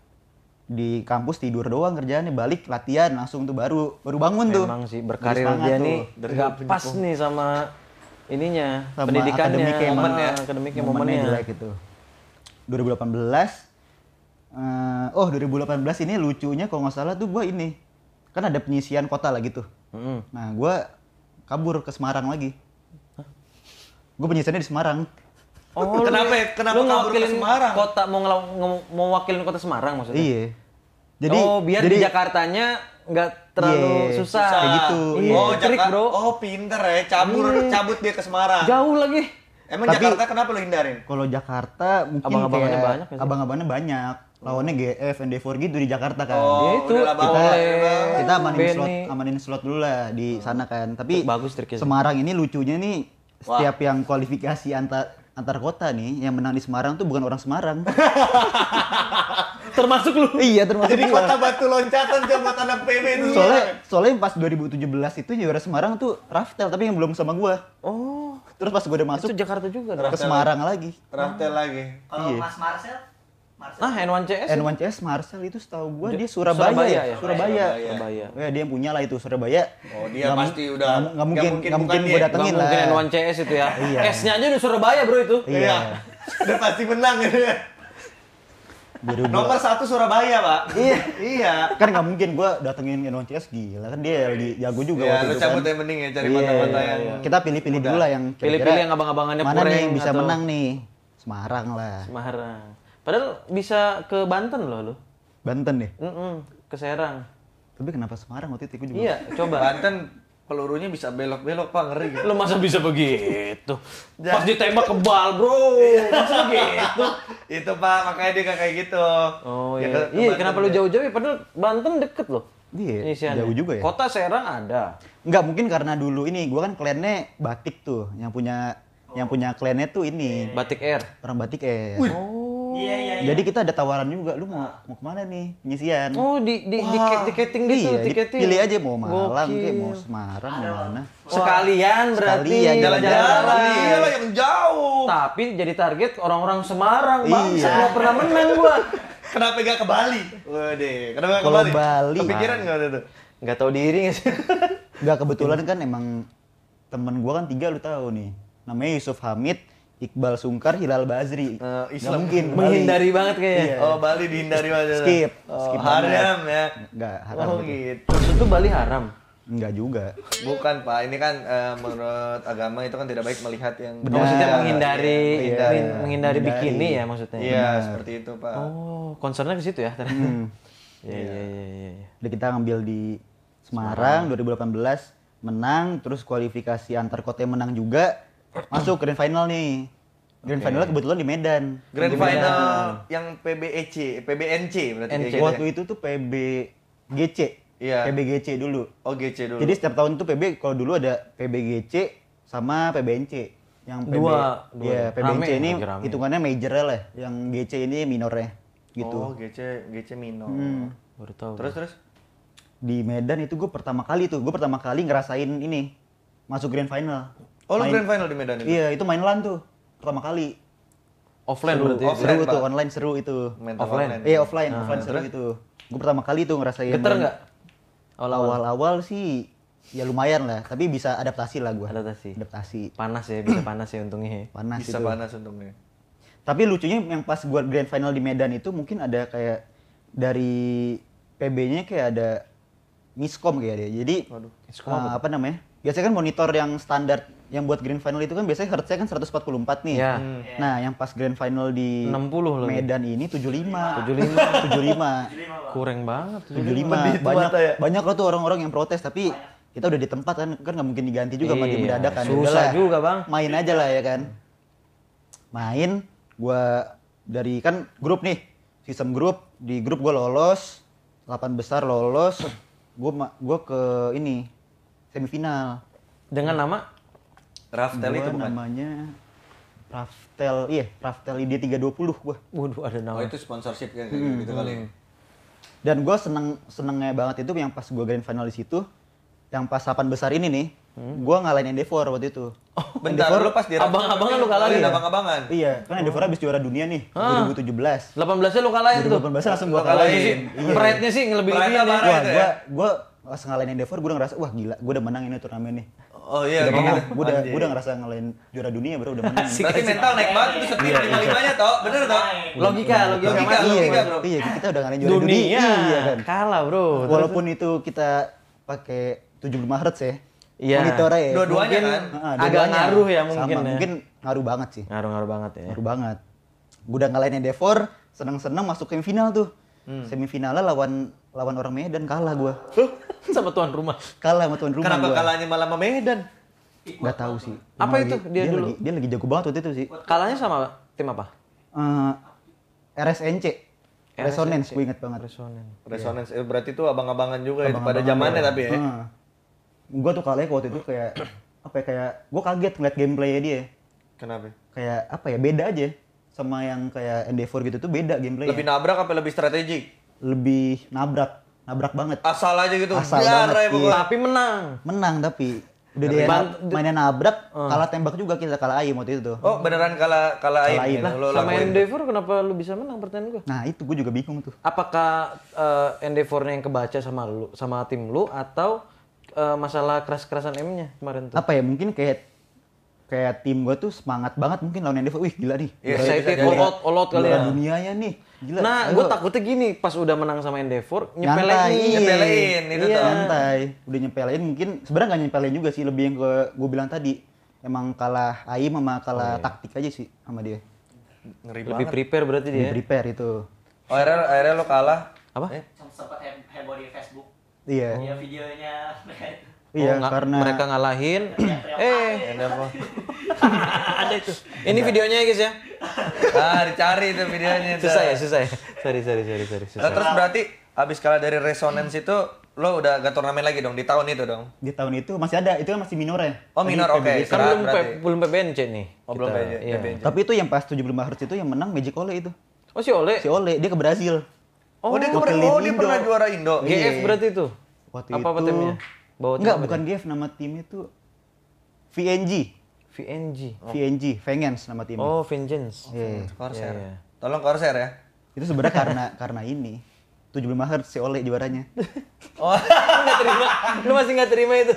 S2: di kampus tidur doang kerjaannya balik latihan langsung tuh baru baru bangun Memang tuh. Memang sih berkarir dia nih nggak pas aku.
S1: nih sama ininya sama pendidikannya, akademiknya, momen ya, akademiknya momennya, momennya jelek
S2: gitu. 2018 uh, eh, oh 2018 ini lucunya kalau nggak salah tuh gue ini kan ada penyisian kota lagi tuh. -hmm. Nah gue kabur ke Semarang lagi gue
S1: penyisirnya di Semarang. Oh, kenapa ya? Kenapa lu kabur ke Semarang? Kota mau ngelaw, mau wakilin kota Semarang maksudnya? Iya.
S2: Jadi Oh, biar jadi, di
S1: Jakartanya nggak terlalu yeah, susah. susah. Kayak gitu. Oh, trik, Bro. Oh, pinter ya. Cabur yeah. cabut dia ke Semarang. Jauh lagi. Emang Tapi, Jakarta kenapa lo hindarin?
S2: Kalau Jakarta mungkin abang kayak, banyak. Ya abang abangnya banyak. Lawannya GF, ND4 g gitu di Jakarta kan. Oh, ya itu. Kita, iya, kita amanin Benny. slot, amanin slot dulu lah di hmm. sana kan. Tapi bagus triknya. Semarang ini lucunya nih setiap yang kualifikasi antar antar kota nih yang menang di Semarang tuh bukan orang Semarang. termasuk lu. Iya, termasuk Jadi kota
S1: batu loncatan buat anak PB dulu. Soalnya
S2: soalnya pas 2017 itu juara Semarang tuh Raftel tapi yang belum sama gua. Oh. Terus pas gua udah masuk itu
S1: Jakarta juga. Ke Semarang lagi.
S2: Raftel lagi.
S1: Iya. Kalau Mas Marcel Ah, N1CS. N1CS Marcel itu setahu gua dia Surabaya, Surabaya ya. Surabaya. Surabaya. Surabaya.
S2: Oh, ya, dia yang punya lah itu Surabaya. Oh, dia gak pasti udah enggak mungkin enggak mungkin, mungkin gua datengin lah. Mungkin
S1: N1CS itu ya. iya. S-nya aja di Surabaya, Bro itu. Iya. iya. udah pasti menang ya. Nomor satu Surabaya, Pak. iya. iya.
S2: Kan nggak mungkin gue datengin N1CS gila kan dia lagi jago juga iya, waktu itu. Ya, cabut kan. yang mending ya cari iya, mata-mata iya, yang kita pilih-pilih dulu lah yang pilih-pilih yang
S1: abang-abangannya Mana nih yang bisa menang nih?
S2: Semarang lah. Semarang.
S1: Padahal bisa ke
S2: Banten loh lu. Banten nih? Mm -mm, ke Serang. Tapi kenapa Semarang waktu itu? juga. Iya, coba.
S1: Banten pelurunya bisa belok-belok pak ngeri gitu. Lo masa bisa begitu? Pas ditembak kebal bro, masa gitu? itu pak makanya dia kayak gitu. Oh ya, iya. iya kenapa lu jauh-jauh? Ya? Padahal Banten deket loh. Iya, Isiannya. jauh juga ya. Kota Serang
S2: ada. Enggak mungkin karena dulu ini gua kan klannya batik tuh, yang punya oh. yang punya klannya tuh ini. Batik Air. Orang Batik Air.
S1: Oh. Iya, iya, iya, Jadi
S2: kita ada tawaran juga, lu mau mau kemana nih penyisian? Oh di di, di tiketing gitu, iya, tiketing. Pilih aja mau Malang, kayak mau Semarang, mau mana.
S1: Sekalian berarti jalan-jalan. Iya, iya lah yang jauh. Tapi jadi target orang-orang Semarang, Bang. Iya. mau pernah menang gua. Kenapa gak ke Bali? Waduh, kenapa gak ke Bali? Bali. Kepikiran gak ada tuh? tau diri gak sih?
S2: Nggak kebetulan kan emang temen gua kan tiga lu tahu nih. Namanya Yusuf Hamid, Iqbal Sungkar, Hilal Bazri. Uh, Islam gak mungkin menghindari banget kayaknya. Iya. Oh,
S1: Bali dihindari banget. Skip. Oh, Skip haram ya. Enggak, haram. Oh, gitu. Terus gitu. Maksud tuh Bali haram. Enggak juga. Bukan, Pak. Ini kan uh, menurut agama itu kan tidak baik melihat yang Benar. maksudnya menghindari ya, menghindari, ya. menghindari bikini ya maksudnya. Iya, seperti itu, Pak. Oh,
S2: concernnya ke situ ya ternyata. Hmm. Iya, iya, iya, Ya. Jadi iya. kita ngambil di Semarang, Semarang 2018 menang, terus kualifikasi antar kota menang juga masuk grand final nih. Grand okay. final kebetulan di Medan. Grand di final Medan.
S1: yang PBEC, PBNC berarti. NC. Waktu
S2: itu tuh PBGC. Iya. PBGC dulu.
S1: Oh, GC dulu. Jadi setiap
S2: tahun tuh PB kalau dulu ada PBGC sama PBNC. Yang PB, dua, dua. Ya, PBNC rame, ini hitungannya major lah, ya. yang GC ini minornya gitu. Oh,
S1: GC GC minor. Hmm. Baru tahu. Terus terus
S2: di Medan itu gue pertama kali tuh, gue pertama kali ngerasain ini masuk grand final.
S1: Oh, main, grand final di Medan itu? Iya,
S2: itu main LAN tuh. Pertama kali. Offline seru. berarti. Ya? Offline, seru tuh,
S1: online seru itu. Mental offline. Iya, offline, nah, offline seru itu.
S2: Gue pertama kali tuh ngerasain. Geter nggak? Awal-awal sih ya lumayan lah, tapi bisa adaptasi lah gue. Adaptasi. Adaptasi. Panas ya, bisa panas ya untungnya. Ya. Panas bisa itu. panas untungnya. Tapi lucunya yang pas gue grand final di Medan itu mungkin ada kayak dari PB-nya kayak ada miskom kayak dia. Jadi Waduh. Uh, apa namanya? Biasanya kan monitor yang standar yang buat grand final itu kan biasanya hertznya kan 144 nih. Yeah. Hmm. Nah, yang pas grand final di 60 loh. Medan ini 75.
S1: 75. 75. Kurang banget. 75. 75. Banyak
S2: ya. banyak loh tuh orang-orang yang protes tapi kita udah di tempat kan kan nggak mungkin diganti juga iya, mendadak kan. Susah Udahlah, juga, Bang. Main aja lah ya kan. Main gua dari kan grup nih, sistem grup, di grup gua lolos, 8 besar lolos, gua gua ke ini semifinal
S1: dengan nama Raftel itu bukan? namanya
S2: Raftel, iya Raftel ID 320 gua. Waduh ada nama. Oh itu sponsorship kan hmm. gitu kali. Hmm. Dan gue seneng senengnya banget itu yang pas gue grand final di situ, yang pas delapan besar ini nih, hmm. gue ngalahin Endeavor waktu itu.
S1: Oh, bentar, Endeavor, lu pas di abang-abangan lu kalahin iya. Ya? abang-abangan. Iya, kan oh. Endeavor habis
S2: juara dunia nih, ah. 2017. 18-nya lu kalahin tuh? tuh. nya langsung gue kalahin. kalahin. Iya. Pride-nya sih lebih Pride-nya ya. Gue gue pas ngalahin Endeavor gue udah ngerasa wah gila, gue udah menang ini turnamen nih Oh iya, udah pernah. Iya. Gue udah, gue udah ngerasa juara dunia bro, udah menang. Berarti mental naik banget tuh setiap iya, iya. lima limanya toh, bener toh? Logika, logika, logika, logika, bro. Iya, kita udah ngelain juara dunia. Iya kan. Kalah bro. Walaupun itu kita pakai tujuh lima hertz ya. Iya. Monitornya ya. Dua-duanya kan. Ah, Agak ngaruh ya mungkin. Sama, ya. mungkin ngaruh banget sih. Ngaruh-ngaruh banget ya. Ngaruh banget. Gue udah ngelainnya Devor, seneng-seneng masuk ke final tuh Hmm. Semifinalnya lawan lawan orang Medan kalah gua. sama tuan rumah. kalah sama tuan rumah. Kenapa gua. kalahnya
S1: malah sama Medan? Gak tahu sih.
S2: Apa lagi, itu dia, dia dulu? Lagi, dia lagi jago banget
S1: waktu itu sih. Kalahnya sama tim apa? Uh, eh, RSNC. Resonance, gue
S2: inget banget. Resonance. Iya. Resonance,
S1: yeah. berarti itu abang-abangan juga abang ya, pada zamannya tapi ya. Uh. Hmm.
S2: Gue tuh kalahnya waktu itu kayak apa ya kayak gue kaget ngeliat gameplaynya dia. Kenapa? Kayak apa ya beda aja sama yang kayak Endeavor gitu tuh beda gameplay lebih
S1: nabrak apa lebih strategi
S2: lebih nabrak nabrak banget asal aja gitu asal Biar banget, Ya, tapi menang menang tapi udah dia mainnya nabrak uh. kalah tembak juga kita kalah aim waktu itu tuh
S1: oh beneran kalah kalah aim, kalah Nah, sama lakuin. Endeavor kenapa lu bisa menang pertandingan gua nah itu gua juga bingung tuh apakah uh, eh, Endeavornya yang kebaca sama lu sama tim lu atau eh, masalah keras-kerasan M-nya kemarin tuh
S2: apa ya mungkin kayak kayak tim gue tuh semangat banget mungkin lawan NDV, wih gila nih. Iya, gila, saya Gila, olot, olot kali ya.
S1: dunianya nih. Gila. Nah, gue takutnya gini, pas udah menang sama Endeavor, nyepelein, nyantai. nyepelein itu iya. tuh. Nyantai.
S2: Udah nyepelein mungkin sebenarnya nggak nyepelein juga sih, lebih yang ke gue bilang tadi, emang kalah aim sama kalah oh, iya. taktik aja sih sama dia.
S1: Ngeri lebih banget. prepare berarti lebih dia. Ya? Lebih prepare itu. Oh, akhirnya, akhirnya lo kalah. Apa? Eh?
S2: Sempat heboh di Facebook. Iya. Dia videonya
S1: Oh, iya, oh, karena mereka ngalahin. eh, ada apa? ada itu. Ini Enggak. videonya ya, guys ya. Ah, dicari itu videonya. Susah ya, susah ya. Sorry, sorry, sorry, sorry. Susah. Nah, terus berarti habis kalah dari Resonance itu lo udah gak turnamen lagi dong di tahun itu dong?
S2: Di tahun itu masih ada, itu kan masih minor ya. Oh, minor oke. Okay. Kan belum pe,
S1: belum PBNC nih. Oh, belum PBNC. Iya.
S2: Tapi itu yang pas 75 Hz itu yang menang Magic Ole itu. Oh, si Ole. Si Ole, dia ke Brazil.
S1: Oh, oh dia ke Brazil. Oh, dia pernah juara Indo. GF iya. berarti itu.
S2: Waktu apa itu, apa timnya?
S1: Bawa Enggak, bukan
S2: GF nama timnya itu VNG. VNG. Oh. VNG, Vengeance nama timnya. Oh,
S1: Vengeance. Iya, iya. Okay. Iya, yeah. Corsair. Yeah, yeah. Tolong Corsair ya.
S2: Itu sebenarnya karena karena ini 75 Hz si di baranya oh, enggak terima. Lu masih enggak
S1: terima itu.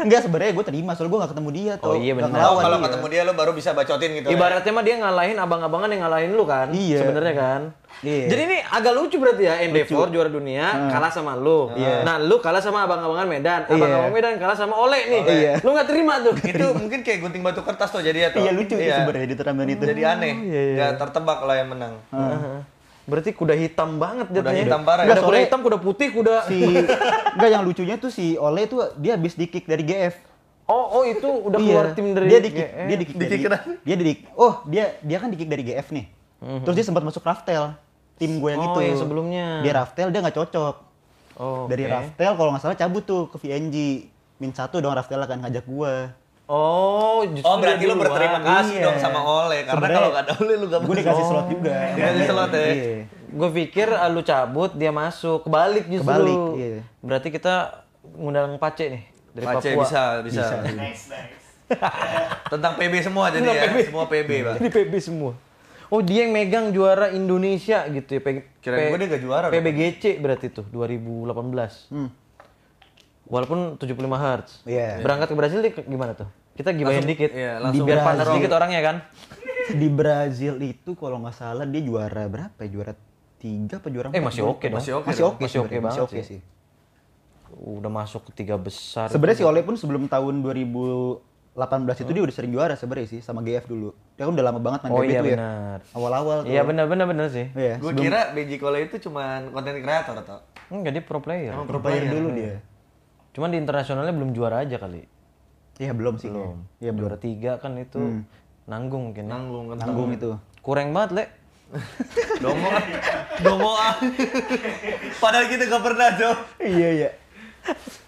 S1: Enggak sebenarnya gue terima, soalnya gue enggak ketemu dia tuh. Oh iya benar. Oh, kalau ketemu dia lu baru bisa bacotin gitu. Ya. Ibaratnya mah dia ngalahin abang-abangan yang ngalahin lu kan. Iya. Sebenarnya kan. Yeah. Jadi ini agak lucu berarti ya Endeavor 4 juara dunia hmm. kalah sama lu. Yeah. Nah, lu kalah sama abang-abangan Medan. Iya. Abang-abang yeah. Medan kalah sama Oleh nih. Oh, yeah. Lu nggak terima tuh. Gak itu terima. mungkin kayak gunting batu kertas tuh jadi ya tuh. Iya lucu itu iya. sebenarnya di turnamen itu. Jadi aneh. Oh, yeah, yeah. tertebak lah yang menang. Uh ah. -huh. Berarti kuda hitam banget kuda jatuhnya. hitam parah. Enggak, ya. kuda hitam,
S2: kuda putih, kuda... Si... Enggak, yang lucunya tuh si Ole tuh dia habis di-kick dari GF. Oh, oh itu udah iya. keluar tim dari dia di dia di kick, di dia di oh dia dia kan di kick dari GF nih. Mm -hmm. Terus dia sempat masuk Raftel tim gue yang oh, itu. Yang
S1: sebelumnya. Dia Raftel
S2: dia nggak cocok. Oh, Dari okay. Raftel kalau nggak salah cabut tuh ke VNG. Min satu dong Raftel akan ngajak gue.
S1: Oh, justru Oh, berarti lu berterima kasih iya. dong sama Ole karena kalau gak ada Ole lu gak Gue dikasih slot juga. Dikasih ya, slot ya. Iya. Gue pikir ah, lu cabut, dia masuk, kebalik justru. Kebalik, iya. Berarti kita ngundang Pace nih dari Pace, Papua. bisa, bisa. bisa. Tentang PB semua jadi ya. PB. Semua PB, Pak. Ini PB semua oh dia yang megang juara Indonesia gitu ya. Kira gue dia gak juara. PBGC berarti tuh 2018. Hmm. Walaupun 75 Hz. Yeah. Berangkat ke Brasil dia gimana tuh? Kita gimana dikit. Iya, yeah, biar panas dikit gitu orangnya kan.
S2: Di Brazil itu kalau nggak salah dia juara berapa? Ya? Juara tiga apa juara eh, empat? Eh masih oke okay dong. Masih oke. Okay masih oke okay, masih okay banget masih okay sih. sih.
S1: Udah masuk ke tiga besar. Sebenarnya sih
S2: Ole pun sebelum tahun 2000 18 itu hmm. dia udah sering juara sebenarnya sih sama GF dulu.
S1: Dia kan udah lama banget main oh, iya, itu ya. Awal-awal tuh. Iya benar benar benar sih. Iya, Gue kira BJ Kole itu cuma konten kreator atau? Enggak dia pro player. Oh, pro, pro player, player dulu iya. dia. Cuman di internasionalnya belum juara aja kali. Iya belum sih. Belum. Iya belum. Juara tiga kan itu hmm. nanggung mungkin. Ya. Nanggung kan. Nanggung itu. Kurang banget le. Domo domo ah. Padahal kita gak pernah dong. Iya iya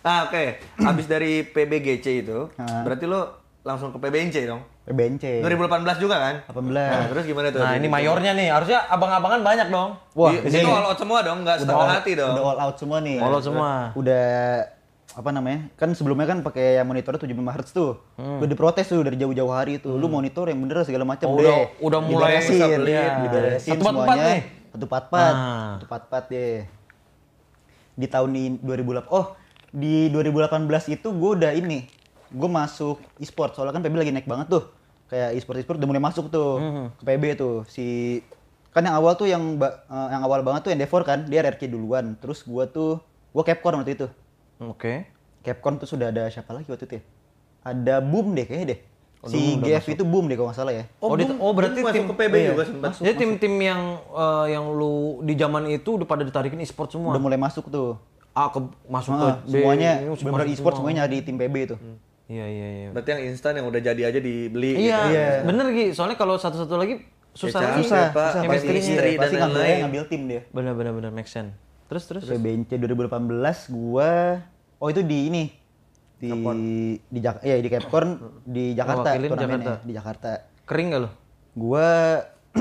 S1: ah, oke. Okay. Habis dari PBGC itu, ah. berarti lo langsung ke PBNC dong? PBNC. 2018 juga kan? 18. Nah, terus gimana tuh? Nah, ini mayornya nih. Harusnya abang-abangan banyak dong. Wah, di, ini all out semua dong, nggak setengah hati dong. Udah all
S2: out semua nih. All out semua. Udah apa namanya kan sebelumnya kan pakai monitor 75 Hz tuh hmm. udah diprotes tuh dari jauh-jauh hari itu hmm. lu monitor yang bener segala macam oh, udah udah mulai bisa beli ya. diberesin semuanya satu empat empat satu empat empat ah. deh di tahun ini 2008 oh di 2018 itu gue udah ini gue masuk e-sport soalnya kan PB lagi naik banget tuh kayak e-sport e-sport udah mulai masuk tuh mm-hmm. ke PB tuh si kan yang awal tuh yang uh, yang awal banget tuh yang Devor kan dia RRQ duluan terus gue tuh gue Capcom waktu itu oke okay. Capcom tuh sudah ada siapa lagi waktu itu ya ada Boom deh kayaknya deh
S1: Oh, si GF
S2: itu boom deh kalau nggak salah ya.
S1: Oh, oh, boom, oh berarti tim, ke PB iya. juga sempat. Masuk, Jadi tim-tim yang uh, yang lu di zaman itu udah pada ditarikin e-sport semua. Udah mulai masuk tuh. A ke masuk ah, ke B. Semuanya benar e-sport semuanya
S2: di tim PB itu. Hmm.
S1: Iya iya iya. Berarti yang instan yang udah jadi aja dibeli. Iya. Gitu. Ya? iya. Bener Gi, soalnya kalau satu-satu lagi susah ya, Susah, Pak. susah. istri chemistry iya, lain pasti ngambil, ngambil tim dia.
S2: Bener bener bener make sense. Terus terus. PBNC 2018 gua oh itu di ini di iya, Capcorn. di Jak ya di Capricorn di Jakarta Wakilin Jakarta. di Jakarta. Kering gak lo? Gua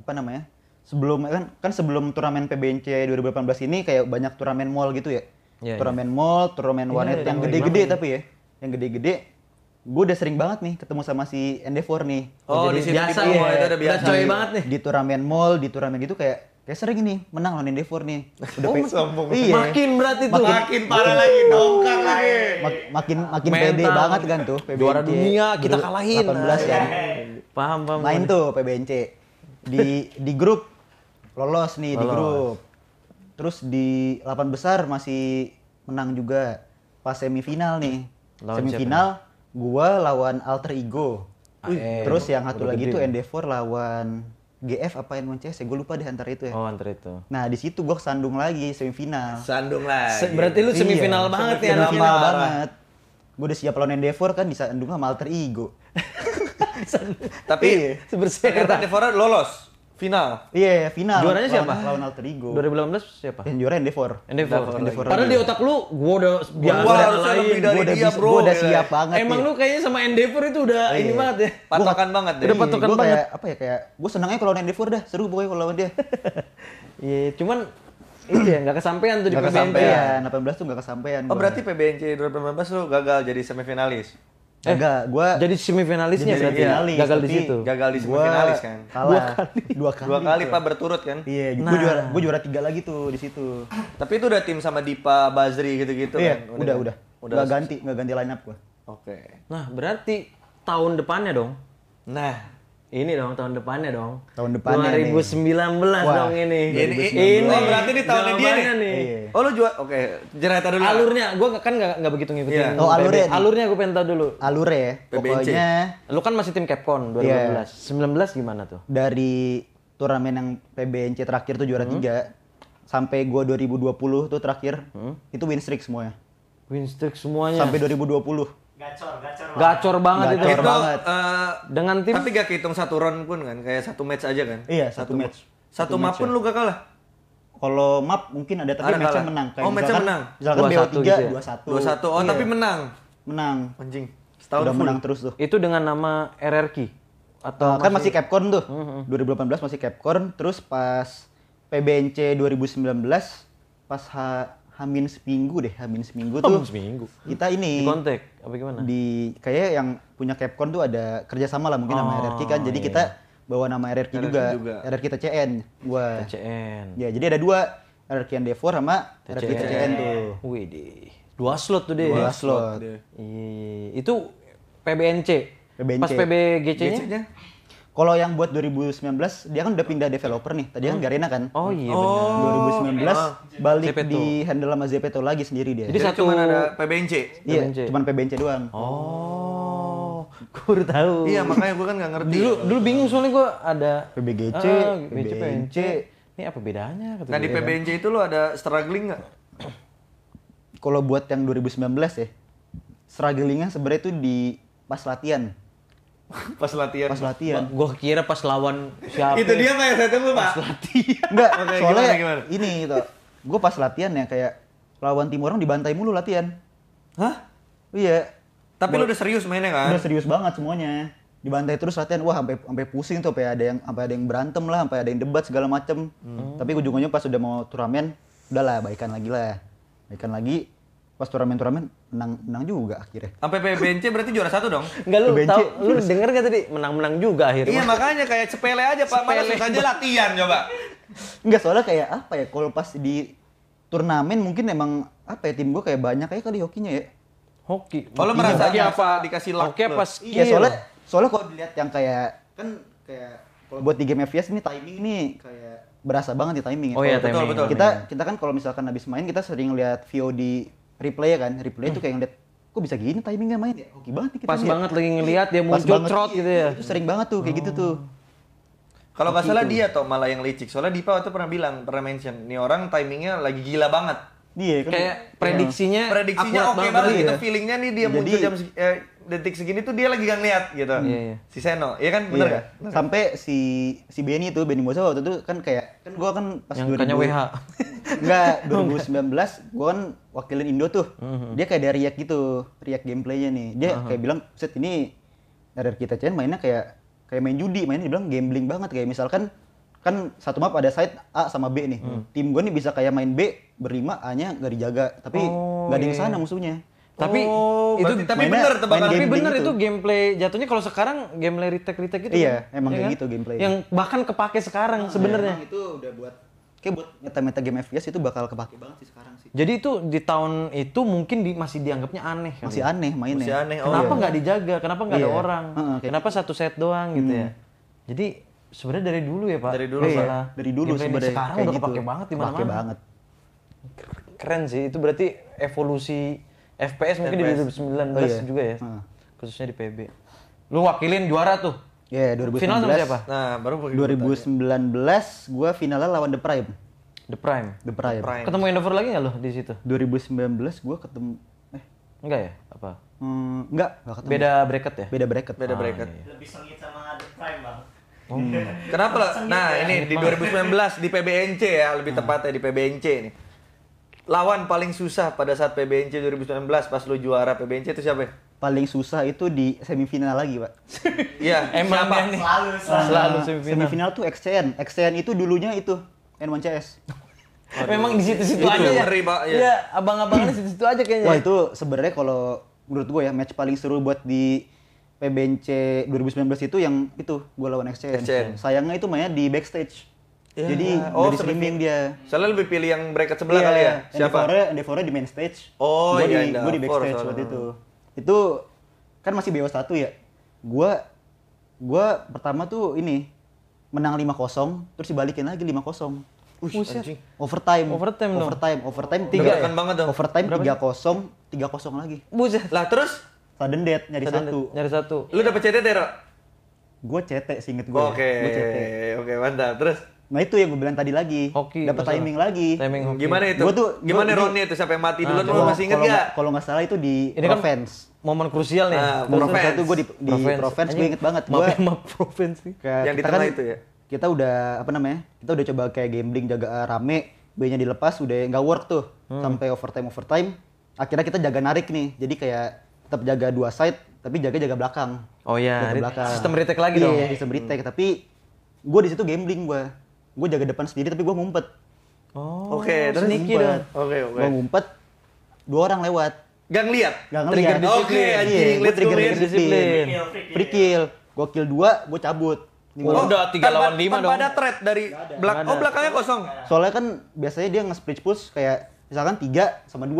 S2: apa namanya? sebelum kan kan sebelum turnamen PBNC 2018 ini kayak banyak turnamen mall gitu ya. Yeah, iya. turnamen yeah. mall, turnamen yeah, warnet yeah, yang gede-gede tapi ya. Yang gede-gede gue udah sering banget nih ketemu sama si Endeavor nih. Oh, Jadi di situ biasa, ya. itu udah biasa. coy banget nih. Di turnamen mall, di turnamen gitu kayak kayak sering ini menang lawan Endeavor nih. Udah oh, sombong. Iya. Makin berat itu. Makin, makin parah lagi, dongkar lagi. Mak, makin makin Mental. pede banget kan tuh PBNC. Juara dunia kita kalahin. 18 ya kan. Paham, paham. Main tuh PBNC. Di di grup lolos nih lolos. di grup. Terus di 8 besar masih menang juga pas semifinal nih. Lawan semifinal siapa? gua lawan Alter Ego. Ah, eh, Terus yang satu lagi itu ya? Endeavor lawan GF apa yang Saya gue lupa di antar itu ya. Oh antar itu. Nah di situ gue sandung lagi semifinal. Sandung lagi. Se berarti lu iya, semifinal iya, banget semifinal ya Semifinal ya? banget. banget. Gue udah siap lawan Endeavor kan disandung sama Alter Ego.
S1: Tapi iya. sebenarnya Endeavor lolos final.
S2: Iya, yeah, final. Juaranya lawan, siapa? Lawan Alter Ego. 2018 siapa? Yang juara Endeavor. Endeavor. Endeavor. Endeavor. Padahal di otak lu gua udah biasa gua harus lebih dari gua dia, Bro. Gua udah siap banget. Emang ya. lu
S1: kayaknya sama Endeavor itu udah yeah. ini banget ya. Patokan gua, banget deh. Udah patokan gua banget. Kayak, apa ya
S2: kayak gua senangnya kalau lawan Endeavor dah. Seru pokoknya kalau lawan dia. Iya, yeah, cuman
S1: itu ya nggak kesampaian tuh di PBNC. PBNC. Kesampean. 18 tuh nggak kesampaian. Oh, gua. berarti PBNC 2018 lu gagal jadi semifinalis. Eh, Enggak, gua jadi semifinalisnya jadi ya. gagal di situ. Gagal di semifinalis kan. Kalah. Dua kali. Dua kali, dua kali Pak berturut kan? Iya, nah. gua juara nah. gua juara tiga lagi tuh di situ. Tapi itu udah tim sama Dipa Bazri gitu-gitu iya, kan? Udah, udah. Udah, udah gak ganti, nggak ganti line up gua. Oke. Okay. Nah, berarti tahun depannya dong. Nah, ini dong tahun depannya dong. Tahun depannya 2019 nih. dong ini. Ini, ini. Oh, berarti di tahunnya dia nih. nih. Iya. Oh lu jual oke, okay. jerata dulu. Alurnya gue kan gak, gak begitu ngikutin. Yeah. Oh, alurnya. Alurnya gue pengen tahu dulu.
S2: Alurnya ya. Pokoknya
S1: lu kan masih tim Capcom 2019.
S2: Yeah. 19 gimana tuh? Dari turnamen yang PBNC terakhir tuh juara hmm? 3 sampai gua 2020 tuh terakhir. Hmm? Itu win streak semuanya.
S1: Win streak semuanya. Sampai 2020. Gacor, gacor banget. Gacor banget gacor itu. banget. Uh, Dengan tim Tapi gak kehitung satu round pun kan, kayak satu match aja kan. Iya, satu, satu match. Satu, satu map pun ya. lu gak kalah. Kalau map mungkin ada tapi match menang kayak Oh, match menang. Misalkan BO3 gitu ya? 21. 21. Oh, iya. tapi menang. Menang. Anjing.
S2: Setahun Udah full. menang terus tuh. Itu dengan nama RRQ atau eh, kan masih, masih Capcom tuh. Mm -hmm. 2018 masih Capcorn terus pas PBNC 2019 pas Hamin seminggu deh, Hamin seminggu oh, tuh. seminggu. Kita hmm. ini di kontak
S1: apa gimana? Di
S2: kayak yang punya Capcom tuh ada kerjasama lah mungkin oh, sama RRQ kan. Jadi iya. kita iya. bawa nama RRQ, RRQ juga. juga. RRQ TCN gua. TCN. Ya, jadi ada dua RRQ Devor sama TCN. RRQ TCN tuh.
S1: Wih, deh. Dua slot tuh deh. Dua slot. Iya, itu PBNC. PBNC. Pas PBGC-nya?
S2: Kalau yang buat 2019 dia kan udah pindah developer nih. Tadi kan hmm. Garena kan. Oh iya oh, benar. 2019 oh, ah. balik Zepeto. di handle sama Zepeto lagi sendiri dia. Jadi, Jadi satu cuma
S1: ada PBNC. Iya, PBNC.
S2: cuman PBNC doang. Oh. Gue udah tahu. Iya, makanya
S1: gue kan gak ngerti. Dulu
S2: dulu bingung soalnya gue ada PBGC, ah, PBNC. PBNC. Ini apa bedanya? Nah, di PBNC
S1: ya kan? itu lo ada struggling nggak?
S2: Kalau buat yang 2019 ya, strugglingnya sebenarnya itu di pas latihan
S1: pas latihan pas latihan gua kira pas lawan siapa itu dia pak saya tuh pak pas latihan enggak okay, soalnya gimana, gimana?
S2: ini gitu gua pas latihan ya kayak lawan tim orang dibantai mulu latihan hah iya tapi Bo- lu udah
S1: serius mainnya kan udah
S2: serius banget semuanya dibantai terus latihan wah sampai sampai pusing tuh sampai ada yang sampai ada yang berantem lah sampai ada yang debat segala macem hmm. tapi ujung-ujungnya pas udah mau turnamen udahlah baikan lagi lah baikan lagi pas turnamen-turnamen menang menang
S1: juga akhirnya. Sampai PBNC berarti juara satu dong? Enggak lu PBNC, tau, lu denger gak tadi menang-menang juga akhirnya. Iya makanya kayak sepele aja Pak, mana aja latihan coba. Enggak soalnya kayak apa ya
S2: kalau pas di turnamen mungkin emang apa ya tim gue kayak banyak kayak kali hokinya ya. Hoki. Kalau oh, iya, merasa dia apa
S1: dikasih lock Oke pas iya soalnya
S2: soalnya kalau dilihat yang kayak
S1: kan kayak
S2: kalau buat di game FPS ini timing ini kayak berasa banget di timing ya. Oh iya, betul, betul, betul. Kita kita kan kalau misalkan habis main kita sering lihat VOD replay ya kan replay itu hmm. kayak ngeliat kok bisa gini timingnya main ya hoki
S1: banget nih kita pas banget lagi ngelihat dia muncul banget, trot gitu ya itu sering banget tuh kayak oh. gitu tuh oh. kalau nggak salah dia tuh malah yang licik soalnya Dipa waktu pernah bilang pernah mention nih orang timingnya lagi gila banget Iya, kan? kayak iya. prediksinya, prediksinya oke okay banget, banget gitu gitu. ya. feelingnya nih dia Jadi, muncul jam eh, detik segini tuh dia lagi gak ngeliat gitu. Iya, iya, Si Seno, iya kan bener iya. Yeah. gak?
S2: Sampai si si Benny itu, Benny Mosa waktu itu kan kayak,
S1: kan gue kan pas Yang 2000, WH.
S2: enggak, 2019 gue kan wakilin Indo tuh. Mm -hmm. Dia kayak dari riak gitu, riak gameplaynya nih. Dia uh mm-hmm. -huh. kayak bilang, set ini dari kita Chen mainnya kayak kayak main judi, mainnya bilang gambling banget. Kayak misalkan kan satu map ada side A sama B nih. Mm. Tim gue nih bisa kayak main B berlima A-nya gak dijaga, tapi nggak gak ada yang oh, sana iya, iya. musuhnya. Tapi oh, itu tapi benar tebakan tapi benar itu. Gitu.
S1: gameplay jatuhnya kalau sekarang gameplay retake retake gitu. Iya, kan? emang ya kayak kan? gitu gameplay. Yang bahkan kepake sekarang oh, sebenarnya.
S2: itu udah buat
S1: kayak buat meta-meta game FPS itu bakal kepake banget sih sekarang sih. Jadi itu di tahun itu mungkin di, masih dianggapnya aneh kan? Masih ya? aneh mainnya. Masih aneh. Oh, kenapa iya. nggak iya. dijaga? Kenapa nggak iya. ada orang? Uh, okay. kenapa gitu. satu set doang hmm. gitu ya? Hmm. Jadi sebenarnya dari dulu ya pak. Dari dulu salah. Iya. Dari dulu sebenarnya. Sekarang udah gitu. kepake banget di mana-mana. Keren sih itu berarti evolusi FPS mungkin FPS. di 2019 oh, iya. juga ya. Hmm. Khususnya di PB. Lu wakilin juara tuh. Iya, yeah, 2019. Final sama siapa? Nah, baru
S2: 2019 gua finalnya lawan The Prime. The Prime.
S1: The Prime. The Prime. Ketemu Endover lagi nggak lo di situ? 2019 gua ketemu eh enggak ya? Apa?
S2: Hmm, enggak, enggak ketemu. Beda bracket ya? Beda bracket. Beda ah, bracket. Iya. iya.
S1: Lebih sengit sama The Prime, Bang. Hmm. Kenapa? Nah, ya? ini di 2019 di PBNC ya, lebih tepatnya di PBNC nih lawan paling susah pada saat PBNC 2019 pas lu juara PBNC itu siapa? Ya?
S2: Paling susah itu di semifinal lagi, Pak.
S1: Iya, emang siapa? Selalu,
S2: selalu, selalu, selalu semifinal. Semifinal tuh XCN. XCN itu dulunya itu N1CS.
S1: Memang di situ-situ aja ya. Ngeri, Pak, ya. abang-abangnya situ-situ aja kayaknya. Wah,
S2: itu sebenarnya kalau menurut gue ya match paling seru buat di PBNC 2019 itu yang itu gue lawan XCN. XCN. Sayangnya itu mainnya di backstage.
S1: Yeah. Jadi oh, dari streaming dia. Soalnya lebih pilih yang bracket sebelah yeah. kali ya. Siapa? Devore,
S2: Devore di main stage. Oh gua iya. Di, gue di backstage soalnya. waktu itu. Itu kan masih BO 1 ya. Gue gue pertama tuh ini menang 5-0 terus dibalikin lagi 5-0. Ush, Overtime. Overtime dong. Overtime, overtime tiga. Kan banget dong. Overtime tiga kosong, tiga kosong lagi. Buset. Lah terus? Sudden death nyari Sudden satu.
S1: Death. Nyari satu. Lu dapet CT Tero?
S2: Gue CT, seinget gue. Oke, okay. ya. oke, okay, mantap. Terus? Nah itu yang gue bilang tadi lagi. Hoki. Dapat timing lagi. Timing hoki. Gimana itu? Gua tuh, gimana Ronnie
S1: itu siapa yang mati dulu? Nah, lu masih inget gak?
S2: Kalau nggak salah itu di Ini kan Provence. Kan
S1: momen krusial nih. Nah, krusial Itu gue di, di Provence, Provence gue inget banget. Gue sama
S2: Provence sih. Yang di kan, itu ya? Kita udah, apa namanya? Kita udah coba kayak gambling jaga eh, rame. B-nya dilepas udah nggak work tuh. Hmm. Sampai overtime overtime. Akhirnya kita jaga narik nih. Jadi kayak tetap jaga dua side tapi jaga jaga belakang.
S1: Oh iya, jaga belakang. sistem retake lagi iya, dong. Iya, sistem retake,
S2: tapi gue di situ gambling gue gue jaga depan sendiri tapi gue ngumpet
S1: oh oke okay, terus oke oke okay, okay. gue ngumpet
S2: dua orang lewat gak ngeliat gak ngeliat trigger oke okay, anjing iya, gue trigger disiplin free kill gue kill dua gue cabut
S1: Oh, oh, udah 3 lawan 5 tanpa ada threat dari belakang. Oh, belakangnya kosong.
S2: Soalnya kan biasanya dia nge-split push kayak misalkan 3 sama 2.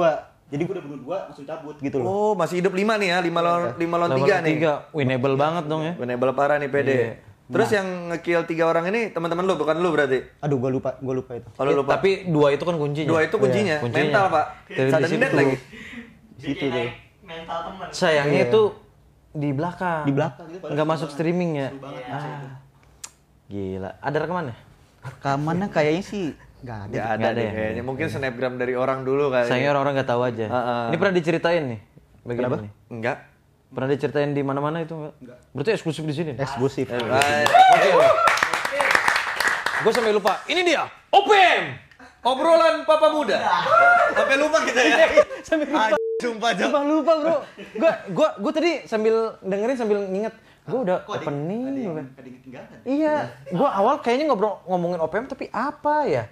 S2: Jadi gue udah bunuh 2 langsung cabut gitu loh. Oh,
S1: masih hidup 5 nih ya. 5 lawan 5 iya. lawan 3 nih. 3. Winnable banget dong ya. Winnable parah nih PD. Yeah. Terus nah. yang ngekill tiga orang ini teman-teman lu bukan lu berarti? Aduh, gua lupa, gua lupa itu. Kalau oh, eh, lupa. Tapi dua itu kan kuncinya. Dua itu oh, kuncinya, yeah. Iya. kuncinya. mental, Pak. Sudden death lagi. Gitu deh. Mental teman. Iya, Sayangnya yeah. itu di belakang. Di belakang gitu, Gak masuk streaming ya. Ah. Gitu. Gila. Ada rekaman rekamannya? Rekamannya kayaknya sih Gak ada, gak ada, ada ya. Kayaknya. Mungkin iya. snapgram dari orang dulu kali. Sayangnya orang-orang gak tahu aja. Uh, uh. Ini pernah diceritain nih. Bagaimana Enggak. Pernah diceritain di mana-mana itu enggak? Enggak. Berarti eksklusif di sini. Eksklusif. Eh, oke. Gue sampai lupa. Ini dia. OPM. Obrolan Papa Muda. sampai lupa kita ya. sampai lupa. Sumpah, Sumpah lupa, Bro. Gua gua gua tadi sambil dengerin sambil nginget gue ah, udah Kok opening ada, yang, ada yang Iya, gue awal kayaknya ngobrol ngomongin OPM tapi apa ya?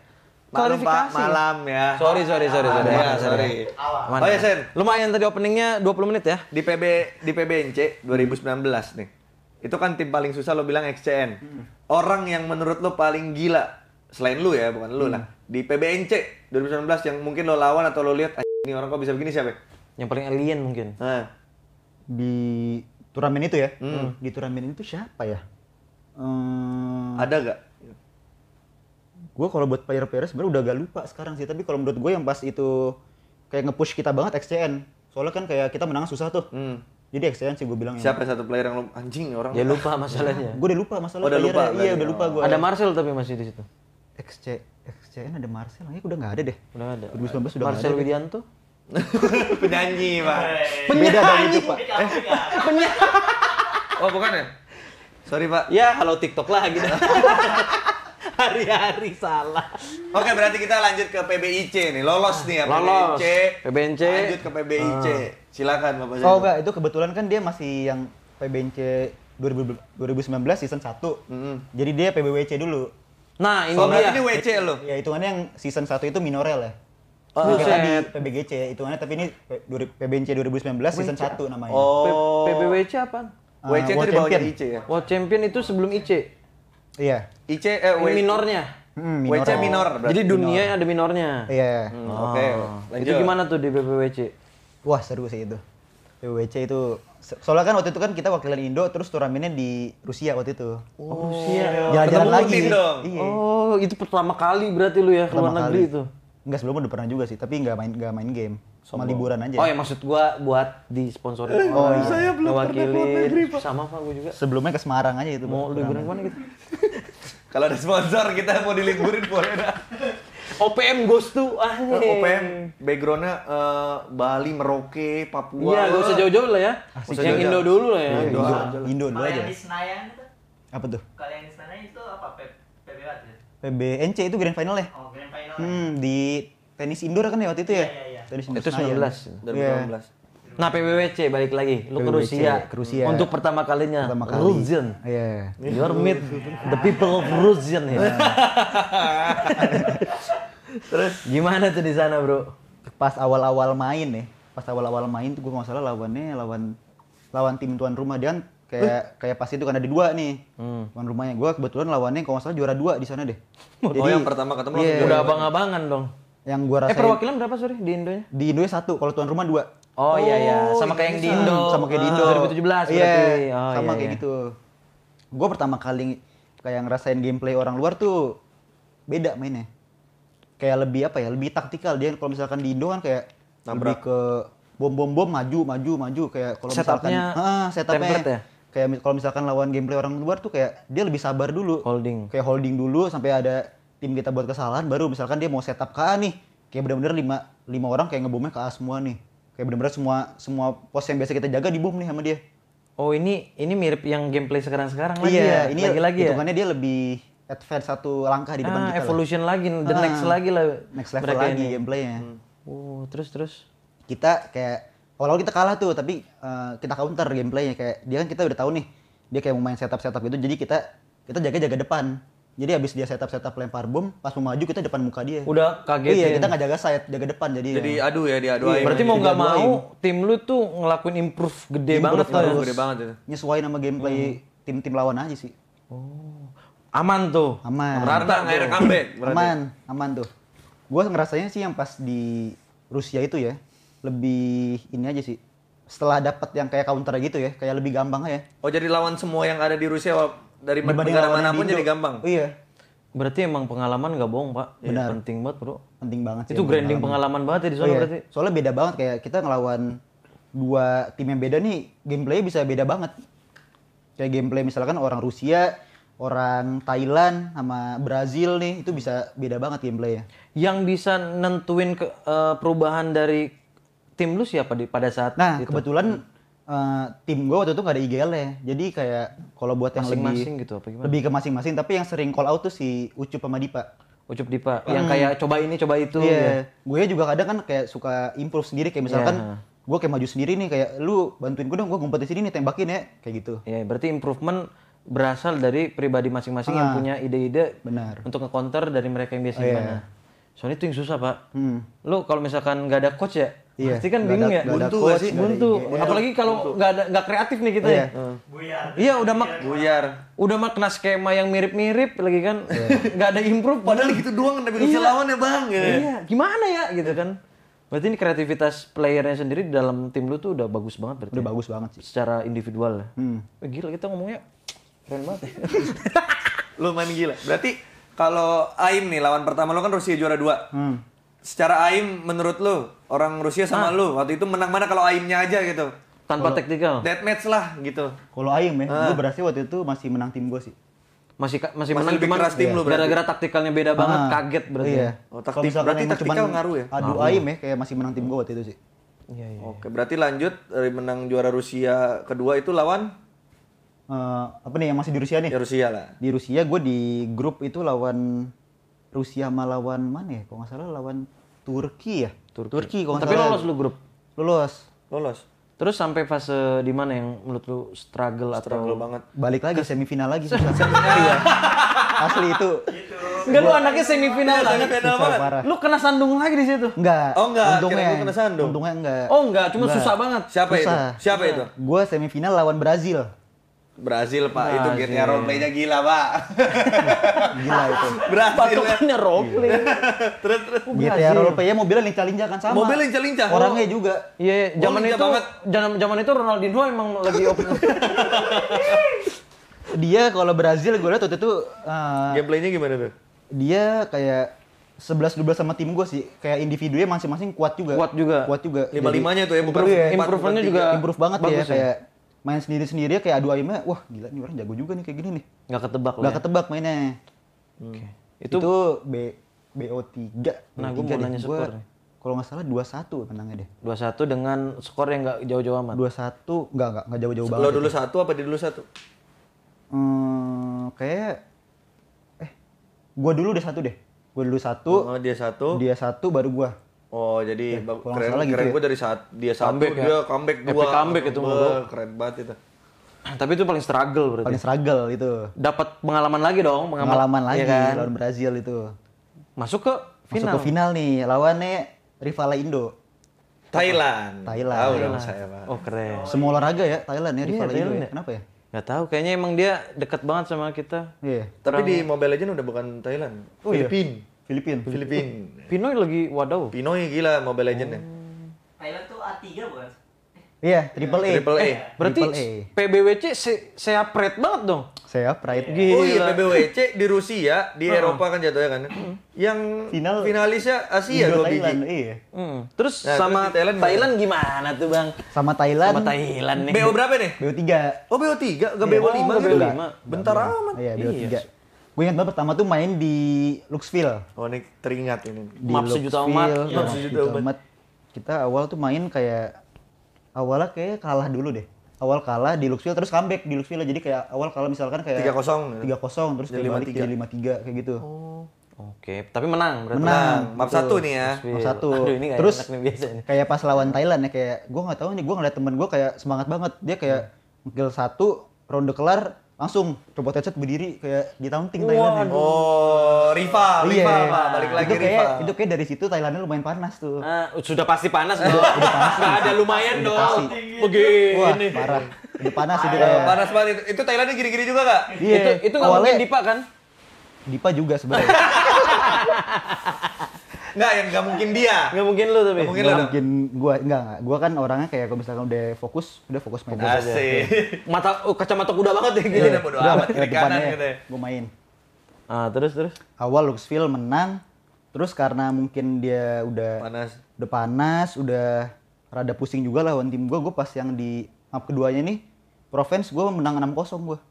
S1: Malam Pak, malam ya. Sorry, sorry, sorry, sorry. Ya, sorry. Awal. Oh ya, Sen. Lumayan tadi openingnya 20 menit ya. Di PB di PBNC 2019 nih. Itu kan tim paling susah lo bilang XCN. Hmm. Orang yang menurut lo paling gila selain lo ya, bukan lu hmm. lah. Di PBNC 2019 yang mungkin lo lawan atau lo lihat ini orang kok bisa begini siapa? Ya? Yang paling alien mungkin.
S2: Nah. Di turnamen itu ya? Hmm. Di turnamen itu siapa ya? Hmm. Ada gak? gue kalau buat player-player sebenarnya udah gak lupa sekarang sih tapi kalau menurut gue yang pas itu kayak ngepush kita banget XCN soalnya kan kayak kita menang susah tuh hmm. jadi XCN sih gue bilang ya. siapa
S1: yang... satu player yang lu... anjing orang ya lupa masalahnya gue udah lupa masalah oh, udah lupa iya udah lupa gue ada Marcel
S2: tapi masih di situ XC XCN ada Marcel lagi udah nggak ada deh udah ada 2019 sudah Marcel Widianto
S1: penyanyi pak penyanyi
S3: beda dong itu pak eh, penyanyi
S1: oh bukan ya sorry pak ya halo TikTok lah gitu hari-hari salah. Oke, berarti kita lanjut ke PBIC nih. Lolos nih ya PBIC. PBNC. Lanjut ke PBIC. Hmm. Ah. Silakan Bapak Oh enggak,
S2: itu kebetulan kan dia masih yang PBNC 2019 season 1. Mm -hmm. Jadi dia PBWC dulu. Nah, ini oh, dia. ini WC loh. Ya, hitungannya yang season 1 itu minorel ya. Oh, tadi PBGC hitungannya tapi ini PBNC 2019 WC. season 1 namanya. Oh. PBWC
S1: apa? Uh, ah, WC itu di bawahnya IC ya. World Champion itu sebelum IC. Iya. IC eh, w minornya. Hmm, minor. WC minor. Berarti. Jadi dunia minor. ada minornya. Iya. Hmm. Oh. Oke. Okay. Itu gimana tuh di BBWC? Wah seru sih itu.
S2: BBWC itu soalnya kan waktu itu kan kita wakilan Indo terus turnamennya di Rusia waktu itu. Oh,
S1: Rusia. Iya. Jalan-jalan lagi. Iya. Oh, itu pertama kali berarti lu ya ke luar negeri itu.
S2: Enggak sebelumnya udah pernah juga sih, tapi nggak main nggak main game sama liburan aja. Oh ya maksud gua buat disponsori eh, Oh, iya. saya belum Mewakili. pernah negeri, Pak. Sama Pak gua juga. Sebelumnya ke Semarang aja itu. Mau liburan
S1: mana gitu? Kalau ada sponsor kita mau diliburin boleh dah. OPM goes to ah, eh, OPM backgroundnya uh, Bali, Merauke, Papua. Iya, gak usah jauh-jauh lah ya. Asik ah, yang Indo dulu lah ya. Iya, Indo, Indo, Indo dulu aja. Kalau di
S2: Senayan itu.
S1: Apa tuh? Kalau yang di Senayan itu apa?
S2: PBNC ya? itu grand final ya? Oh, grand final. Ya. Hmm, di tenis indoor kan ya waktu itu ya? Iya, iya, iya. Dari Itu 19. 2019. Yeah.
S1: Nah PBWC balik lagi, lu ke Rusia. ke Rusia. Untuk pertama kalinya, pertama kali. Rusian. Yeah. You're meet the people of Rusian ya. Yeah. Terus
S2: gimana tuh di sana bro? Pas awal-awal main nih, ya, pas awal-awal main tuh gue nggak salah lawannya lawan lawan tim tuan rumah kan kayak kayak pas itu kan ada dua nih hmm. tuan rumahnya gue kebetulan lawannya kalau nggak salah juara dua di sana deh. Oh, Jadi, yang pertama ketemu yeah. Iya. udah
S1: abang-abangan dong
S2: yang gua eh, rasain. Eh perwakilan
S1: berapa sorry di Indonya?
S2: Di Indo Indonya satu, kalau tuan rumah dua. Oh, oh iya iya, sama kayak yang di Indo. Sama kayak di ah, Indo. 2017 iya, berarti. oh, sama iya, kayak iya. gitu. Gue pertama kali kayak ngerasain gameplay orang luar tuh beda mainnya. Kayak lebih apa ya? Lebih taktikal dia kalau misalkan di Indo kan kayak Nambra. lebih ke bom bom bom maju maju maju kayak kalau misalkan heeh, setupnya ya? kayak kalau misalkan lawan gameplay orang luar tuh kayak dia lebih sabar dulu holding kayak holding dulu sampai ada tim kita buat kesalahan baru misalkan dia mau setup ke A nih kayak bener-bener lima, lima orang kayak ngebomnya ke semua nih kayak bener-bener semua semua pos yang biasa kita jaga dibom nih sama dia
S1: oh ini ini mirip yang gameplay sekarang sekarang lagi iya, ya ini lagi-lagi ya hitungannya
S2: dia lebih advance satu langkah di depan ah, kita evolution
S1: lah. lagi the ah, next lagi lah
S2: next level lagi ini. gameplaynya hmm. oh terus terus kita kayak awal-awal kita kalah tuh tapi uh, kita counter gameplaynya kayak dia kan kita udah tahu nih dia kayak mau main setup setup gitu jadi kita kita jaga jaga depan jadi habis dia setup setup lempar bom, pas mau maju kita depan muka dia. Udah kaget. Iya, kita nggak jaga sayap, jaga depan jadi. Jadi ya.
S1: aduh ya diaduin. Iya, berarti mau nggak mau
S2: tim lu tuh ngelakuin improve gede improve banget terus. Gede banget itu. Ya. Nyesuaiin sama gameplay hmm. tim-tim lawan aja sih.
S3: Oh.
S2: Aman tuh. Aman. Rata nggak ada comeback. Aman, aman tuh. Gua ngerasanya sih yang pas di Rusia itu ya, lebih ini aja sih. Setelah dapat yang kayak counter gitu ya, kayak lebih gampang ya.
S1: Oh, jadi lawan semua yang ada di Rusia dari Dibanding negara manapun jadi gitu. gampang. Iya. Berarti emang pengalaman gak bohong, Pak. Iya, Benar. penting banget, Bro. Penting banget sih. Itu ya, branding pengalaman, pengalaman banget ya di sana iya. berarti.
S2: Soalnya beda banget kayak kita ngelawan dua tim yang beda nih, gameplay bisa beda banget. Kayak gameplay misalkan orang Rusia, orang Thailand sama Brazil nih itu bisa beda banget gameplaynya. Yang bisa
S1: nentuin ke, uh, perubahan dari tim lu siapa di pada saat Nah, itu?
S2: kebetulan Uh, tim gue waktu itu gak ada IGL ya. Jadi kayak kalau buat yang masing -masing lebih
S1: gitu apa Lebih ke
S2: masing-masing tapi yang sering call out tuh si Ucup sama Dipa.
S1: Ucup Dipa hmm. yang kayak coba ini coba itu yeah. ya.
S2: Gue juga kadang kan kayak suka improve sendiri kayak misalkan yeah. gue kayak maju sendiri nih kayak
S1: lu bantuin gue dong gue ngumpet di sini nih tembakin ya kayak gitu. Iya, yeah, berarti improvement berasal dari pribadi masing-masing ah, yang punya ide-ide benar untuk nge-counter dari mereka yang biasa oh, Yeah soalnya itu yang susah pak hmm. lo kalau misalkan nggak ada coach ya Iya. Pasti kan gak bingung ada, ya. Buntu coach, sih. Buntu. Apalagi kalau nggak ada nggak kreatif nih kita ya. iya. ya. Buyar. Iya udah mak buyar. Udah mak kena skema yang mirip-mirip lagi kan. Iya. Nggak ada improve. Padahal gitu doang tapi iya. bisa lawan ya bang. Ya. Iya. Gimana ya gitu kan. Berarti ini kreativitas playernya sendiri di dalam tim lu tuh udah bagus banget berarti. Udah bagus banget sih. Secara individual ya. Hmm. Eh, gila kita ngomongnya keren banget. Ya. lu main gila. Berarti kalau Aim nih lawan pertama lo kan Rusia juara dua. Hmm. Secara Aim menurut lo orang Rusia sama ah. lo waktu itu menang mana kalau Aimnya aja gitu? Tanpa taktikal. Dead match lah gitu. Kalau
S2: Aim ya, ah. gue berhasil waktu itu masih menang tim gue sih.
S1: Masih masih, masih menang keras tim iya. lo gara-gara taktikalnya beda ah. banget kaget berarti. Iya. Ya. Oh, taktik, berarti taktikal ngaruh ya? Aduh Aim ya
S2: kayak masih menang tim gue waktu itu sih.
S1: Iya, iya. Oke, iya. berarti lanjut dari menang juara Rusia kedua itu lawan
S2: uh, apa nih yang masih di Rusia nih? Di ya, Rusia lah. Di Rusia gue di grup itu lawan Rusia sama lawan mana ya? kok nggak salah lawan
S1: Turki ya. Turki. Turki kok Tapi lolos lu grup. Lolos. Lolos. Terus sampai fase di mana yang menurut lu struggle, struggle atau struggle banget? Balik lagi semifinal lagi semifinal ya. Iya. Asli itu. Enggak gitu. lu anaknya semifinal iya, kan? banget. Semifinal Lu kena sandung lagi di situ. Enggak. Oh enggak. Untungnya Kira kena
S2: sandung. Untungnya enggak. Oh enggak, cuma enggak. susah
S1: banget. Siapa susah. itu? Siapa itu?
S2: Gua semifinal lawan Brazil.
S1: Brazil pak, Brazil. itu gearnya roleplaynya gila pak. gila itu. Brazil Patokannya roleplay. Iya. terus terus. Gearnya roleplaynya
S2: mobilnya lincah-lincah kan sama. Mobil lincah-lincah. Orangnya oh. juga. Iya, yeah, zaman itu
S1: zaman zaman itu Ronaldinho emang lagi open.
S2: dia kalau Brazil gue liat waktu itu uh,
S1: gameplaynya gimana tuh?
S2: Dia kayak sebelas dua sama tim gue sih. Kayak individunya masing-masing kuat juga. Kuat juga. Kuat juga. Lima limanya tuh ya bukan. Improve, iya, improvementnya juga improve banget ya, ya kayak main sendiri-sendiri ya, kayak adu aimnya, wah gila nih orang jago juga nih kayak gini nih.
S1: Nggak ketebak Nggak ya? ketebak mainnya. Hmm. Okay.
S2: Itu, itu B, BO3. Nah, gue mau nanya skor Kalau nggak salah 2-1 menangnya deh.
S1: dua satu dengan skor yang nggak jauh-jauh amat. dua satu nggak nggak nggak jauh-jauh banget. Lo dulu satu apa dia dulu satu? Hmm,
S2: kayak eh gue dulu udah satu deh. Gue dulu satu.
S1: Oh, dia satu. Dia
S2: satu baru gue
S1: Oh jadi ya, keren, salah gitu keren gitu ya. gue dari saat dia satu comeback, ya. dia ya? comeback dua. Epic comeback itu gue Keren banget itu. Tapi itu paling struggle berarti. Paling struggle itu. Dapat pengalaman lagi dong. Pengalaman, pengalaman iya lagi ya kan? lawan Brazil itu. Masuk ke final. Masuk ke final nih
S2: lawannya rivalnya Indo.
S1: Thailand. Thailand. Tahu dong saya pak. Oh keren. Semua
S2: olahraga ya Thailand ya iya, rivalnya yeah, Indo. Ya? ya.
S1: Kenapa ya? Gak tahu, kayaknya emang dia dekat banget sama kita. Iya. Yeah. Tapi di Mobile Legends udah bukan Thailand, oh, Filipin. Iya. Filipin. Filipin. Pinoy lagi waduh. Pinoy gila Mobile Legend nya
S2: Thailand tuh A3 bukan?
S1: Iya, triple A. Triple A. Eh, berarti triple A. PBWC se saya pride banget dong. Saya pride yeah. Oh iya PBWC di Rusia, di Eropa kan jatuhnya kan. Ya. Yang Final, finalisnya Asia dua biji. Iya. Mm. Terus nah, sama terus Thailand, Thailand gimana tuh, Bang?
S2: Sama Thailand. Sama
S1: Thailand nih. BO berapa
S2: nih? BO 3. Oh, BO 3, enggak BO 5 gitu. BO 5.
S1: Bentar amat. Iya, BO 3. Iya
S2: gue ingat banget pertama tuh main di Luxville
S1: oh ini teringat ini di Map sejuta umat ya. sejuta umat
S2: kita awal tuh main kayak awalnya kayak kalah dulu deh awal kalah di Luxville terus comeback di Luxville jadi kayak awal kalah misalkan kayak tiga kosong tiga kosong terus jadi tiga jadi lima tiga kayak gitu
S1: oh. Oke, tapi menang berarti. Menang. Map satu nih ya. Map satu. Aduh, ini kayak Terus nih biasa nih.
S2: kayak pas lawan Thailand ya kayak gue nggak tahu nih gue ngeliat temen gue kayak semangat banget dia kayak hmm. gel satu ronde kelar langsung Robot Headset berdiri kayak di taunting Thailand. Ya. Oh, Riva, Riva, iya. balik lagi Riva. Itu kayak dari situ Thailandnya lumayan panas tuh.
S1: Uh, sudah pasti panas dong. Udah, udah panas. ada lumayan dong. dong. Begini. Wah, parah. Udah
S2: panas itu kayak. Panas
S1: banget itu. Itu Thailandnya gini-gini juga gak? Iya. Itu itu awalnya Dipa kan?
S2: Dipa juga sebenarnya.
S1: Enggak, yang enggak mungkin dia. Enggak mungkin lu tapi. mungkin, nggak
S2: mungkin gua enggak, enggak. Gua kan orangnya kayak kalau misalkan udah fokus, udah fokus main fokus aja.
S1: Mata oh, kacamata kuda banget ya gitu. Iya, udah bodo amat kiri kanan gitu ya. Gua main.
S2: Ah, terus terus. Awal Luxville menang, terus karena mungkin dia udah panas, udah panas, udah rada pusing juga lawan tim gua. Gua pas yang di map keduanya nih, Provence gua menang 6-0 gua.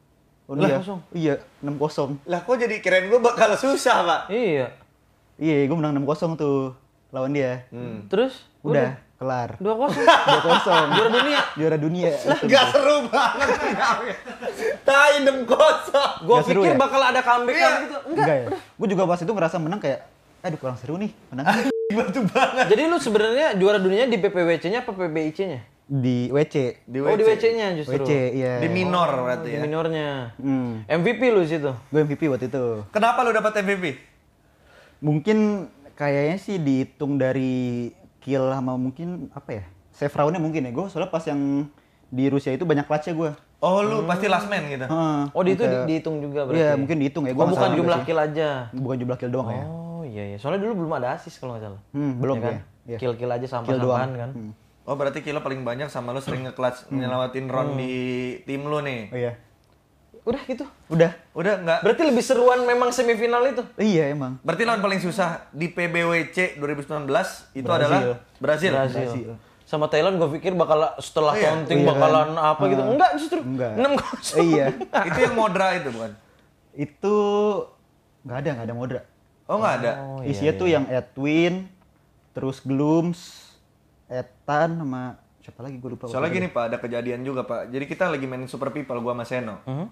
S2: Oh, lah, iya. 0. Iya, 6-0.
S1: Lah kok jadi keren gua bakal susah, Pak?
S2: Iya. Iya, gue menang enam kosong tuh lawan dia. Hmm. Terus? Udah, udah kelar. Dua kosong. Dua kosong. Juara dunia. Juara dunia. Lah, gak seru
S1: banget Tai enam kosong. Gue pikir ya? bakal ada comeback iya. gitu. Enggak. Enggak ya.
S2: Gue juga pas itu merasa menang kayak aduh kurang seru nih menang.
S1: Batu banget. Jadi lu sebenarnya juara dunianya di PPWC-nya apa PBIC-nya?
S2: di WC.
S1: Di WC. Oh, di WC-nya justru. WC, iya. Di minor oh, berarti di ya. Di minornya. Hmm. MVP lu situ.
S2: Gue MVP waktu itu.
S1: Kenapa lu dapat MVP?
S2: mungkin kayaknya sih dihitung dari kill sama mungkin apa ya save roundnya mungkin ya gue soalnya pas yang di Rusia itu banyak clutch gue
S1: Oh lu hmm. pasti last man gitu?
S2: Hmm. Oh di itu di, dihitung
S1: juga berarti? Iya, ya mungkin dihitung ya. gue oh, bukan jumlah kill aja? Bukan jumlah kill doang oh, ya? Oh iya iya. Soalnya dulu belum ada assist kalau nggak salah. Hmm, belum ya kan? Ya. Kill kill aja sama sama kan? Hmm. Oh berarti kill paling banyak sama lu sering nge-clutch hmm. nyelamatin round hmm. di tim lu nih? Oh, iya. Udah gitu. Udah. Udah nggak. Berarti lebih seruan memang semifinal itu. Iya emang. Berarti lawan paling susah di PBWC 2019 itu Brazil. adalah Brazil. Brazil. Brazil. Sama Thailand gue pikir bakal setelah oh, iya. counting iya, kan? bakalan kan? apa gitu. Ah. Enggak justru. Enggak. 6 -0. Iya. itu yang modra itu
S2: bukan? Itu nggak ada, nggak ada modra. Oh nggak ada. Oh, Isinya iya. tuh iya. yang Edwin, terus Glooms, Etan sama siapa lagi gue lupa. Soalnya gini Pak,
S1: ada kejadian juga Pak. Jadi kita lagi main Super People gue sama Seno. Uh hmm? -huh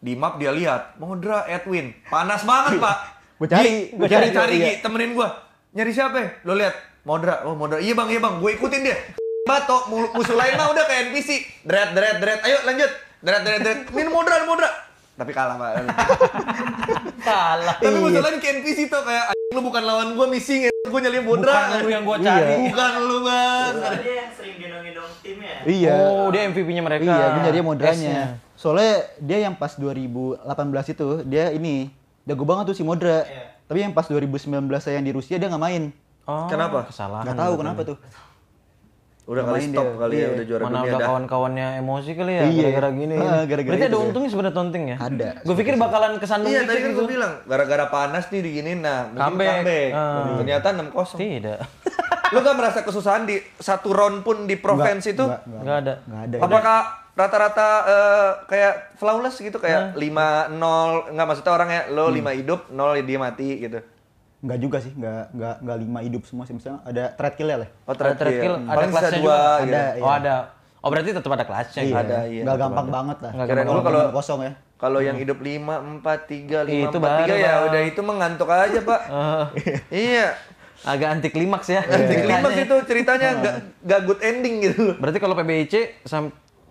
S1: di map dia lihat modra Edwin panas banget pak
S2: gue cari gue cari cari iya.
S1: temenin gue nyari siapa ya? lo lihat modra, oh modra iya bang iya bang gue ikutin dia bato musuh lain mah udah kayak NPC dread dread dread, ayo lanjut dread dread dread, min modra modra, tapi kalah pak kalah tapi musuh iya. lain kayak NPC tuh kayak lu bukan lawan gue missing ya gue nyari modra bukan lu yang gue iya. cari bukan lu bang
S2: dia yang sering gendong-gendong tim ya iya oh dia MVP-nya mereka iya gue nyari modranya Soalnya dia yang pas 2018 itu dia ini jago banget tuh si Modra. Yeah. Tapi yang pas 2019 saya yang di Rusia dia nggak main.
S1: Oh, kenapa? Kesalahan. Gak tahu kenapa tuh. Udah kali stop dia. kali ya, iya. udah juara Mana dunia udah kawan-kawannya emosi kali ya iya. gara-gara gini. Ah, gara -gara Berarti ada gitu. untungnya sebenarnya tonting ya? Ada. Gue pikir bakalan kesandung Iya, tadi kan gitu. gue bilang gara-gara panas nih gini nah, kambek Uh. Ah. Ternyata 6-0. Tidak. Lu gak merasa kesusahan di satu round pun di provinsi itu? Enggak ada. Enggak ada. Apakah rata-rata uh, kayak flawless gitu kayak lima nol nggak maksudnya orang ya lo hmm. lima hmm. hidup nol dia mati gitu
S2: Enggak juga sih, enggak enggak enggak lima hidup semua sih misalnya ada thread kill ya. Oh, threat, ada thread kill, kill. Hmm. ada kelasnya juga. Gitu. Ada, gitu. Oh, ada.
S1: Oh, berarti tetap ada kelasnya iya. Gitu ya? Ada, iya. Enggak gampang ada. banget lah. Kira dulu kalau kosong ya. Kalau yang hmm. hidup lima empat tiga lima itu 4 3 ya udah itu mengantuk aja, Pak. Oh. iya agak anti klimaks ya. Anti iya. klimaks iya. itu ceritanya nggak nggak good ending gitu. Berarti kalau PBIC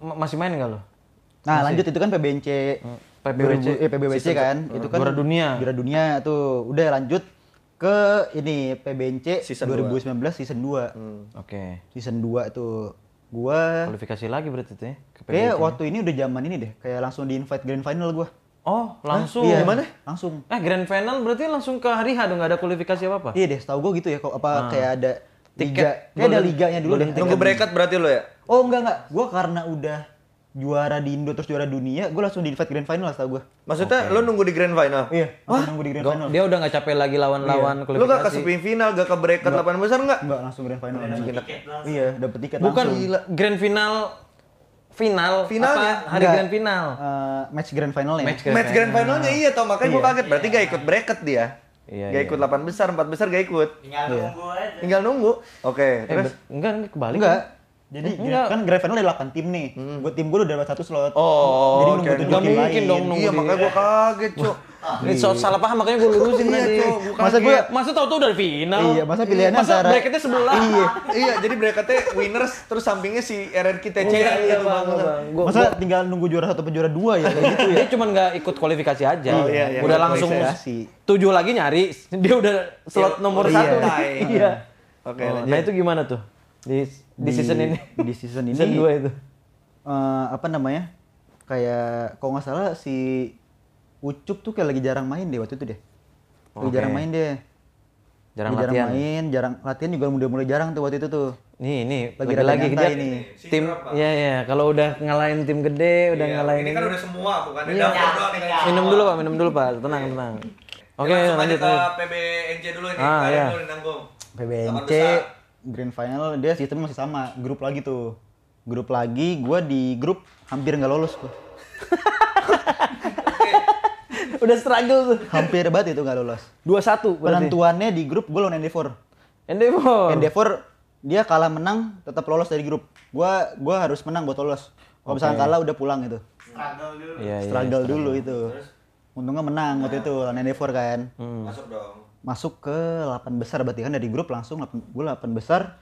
S1: masih main nggak lo? Nah, masih. lanjut itu kan PBNC. Hmm. PBWC, eh, PBWC kan. Itu kan juara dunia.
S2: Juara dunia tuh. Udah lanjut ke ini PBNC season 2019 2. season 2. Hmm. Oke. Okay. Season 2 itu gua kualifikasi
S1: lagi berarti tuh ya. waktu
S2: ini udah zaman ini deh, kayak langsung di invite grand final gua. Oh, langsung. Hah, iya. Gimana?
S1: Langsung. Eh, grand final berarti langsung ke hari H dong, nggak ada kualifikasi apa-apa? Iya deh, tahu gua gitu ya, kok apa nah. kayak ada
S2: tiga Liga. ada liganya dulu. Golden, nunggu bracket
S1: berarti lo ya? Oh enggak enggak, gue
S2: karena udah juara di Indo terus juara dunia, gue langsung di invite grand final tau gue. Maksudnya okay. lo
S1: nunggu di grand final? Iya, Wah? nunggu di grand final. Dia udah gak capek lagi lawan-lawan iya. Lo gak ke final gak ke bracket delapan besar gak? Enggak, langsung grand final. Iya, langsung tiket, langsung. Iya, dapet tiket Bukan langsung. Bukan grand final final final apa ya? hari enggak. grand final uh, match grand finalnya match grand, match grand finalnya iya, tau makanya iya. gue kaget berarti gak ikut bracket dia Iya, gak iya. ikut 8 besar, 4 besar gak ikut. Tinggal iya. nunggu aja. Tinggal nunggu. Oke, okay, eh, terus enggak, enggak kebalik. Enggak. Kan? Jadi eh, kan Grand Final ada
S2: 8 tim nih. Hmm. Buat tim gue udah dapat satu slot. Oh, jadi okay. nunggu tujuh tim lain. dong nunggu. Iya, makanya gue
S1: kaget, Cuk. Ah. Ini so, salah paham makanya gue lurusin iya, tadi. masa gue masa tau tuh udah final. Iya, masa pilihannya masa antara bracketnya sebelah. Iya. iya, jadi bracketnya winners terus sampingnya si RRQ TC iya, iya, gitu iya, bang. bang. masa
S2: gua, tinggal nunggu juara satu penjuara dua ya kayak gitu ya. Dia
S1: cuma nggak ikut kualifikasi aja. Oh, iya, iya, udah langsung tujuh lagi nyari, dia udah slot iya, nomor satu. Iya. iya. Oke, oh, Nah, itu gimana tuh? Di, di season ini. Di season ini. Season 2 itu.
S2: Uh, apa namanya? Kayak kalau nggak salah si Ucup tuh kayak lagi jarang main deh waktu itu deh. Lagi okay. jarang main deh. Jarang, lagi latihan. jarang main, jarang latihan juga udah mulai jarang tuh waktu itu tuh.
S1: Nih, nih, lagi lagi kejar ini. Tim ya iya, kalau udah ngalahin tim gede, udah iya, ngalahin ini. kan udah semua bukan iya. iya. Minum dulu Pak, minum dulu Pak. Tenang, iya. tenang. Oke, okay, ya, lanjut. ke PBNC dulu ini. ah, iya. PBNC
S2: Grand Final dia sistemnya masih sama, grup lagi tuh. Grup lagi, gua di grup hampir nggak lolos gua. udah struggle tuh. Hampir banget itu gak lolos. Dua satu. Penentuannya di grup gue lawan Endeavor. Endeavor. Endeavor dia kalah menang tetap lolos dari grup. gue gua harus menang buat lolos. Kalau okay. misalnya kalah udah pulang itu. Struggle dulu.
S3: Ya, struggle, yeah, struggle dulu itu.
S2: Terus? Untungnya menang nah. waktu itu lawan Endeavor kan. Hmm. Masuk dong. Masuk ke 8 besar berarti kan dari grup langsung gue 8 besar.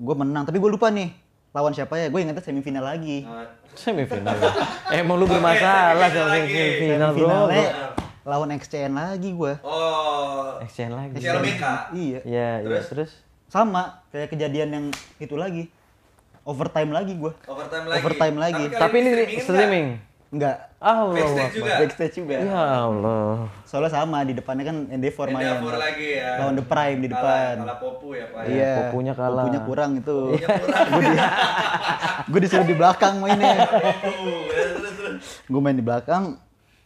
S2: Gue menang tapi gue lupa nih lawan siapa ya? Gue ingetnya semifinal lagi. Eh.
S1: Semifinal. Emang lu bermasalah sama semifinal, semifinal bro
S2: lawan XCN lagi gue.
S1: Oh. XCN lagi. XLBK. Iya. iya. Iya, terus? Iya.
S2: terus sama kayak kejadian yang itu lagi. Overtime lagi gue. Overtime lagi. Overtime lagi. Tapi, Tapi ini streaming. streaming. Enggak. Ah, Allah. Backstage juga. Backstage juga. Ya Allah. Soalnya sama di depannya kan Endeavor main. Endeavor lagi ya. Lawan The Prime di depan. Kalah, kalah Popu ya Pak. Ya? Iya. Yeah. Popunya kalah. Popunya kurang itu. Popunya kurang. gue disuruh di belakang mainnya. Oh, iya, gue main di belakang,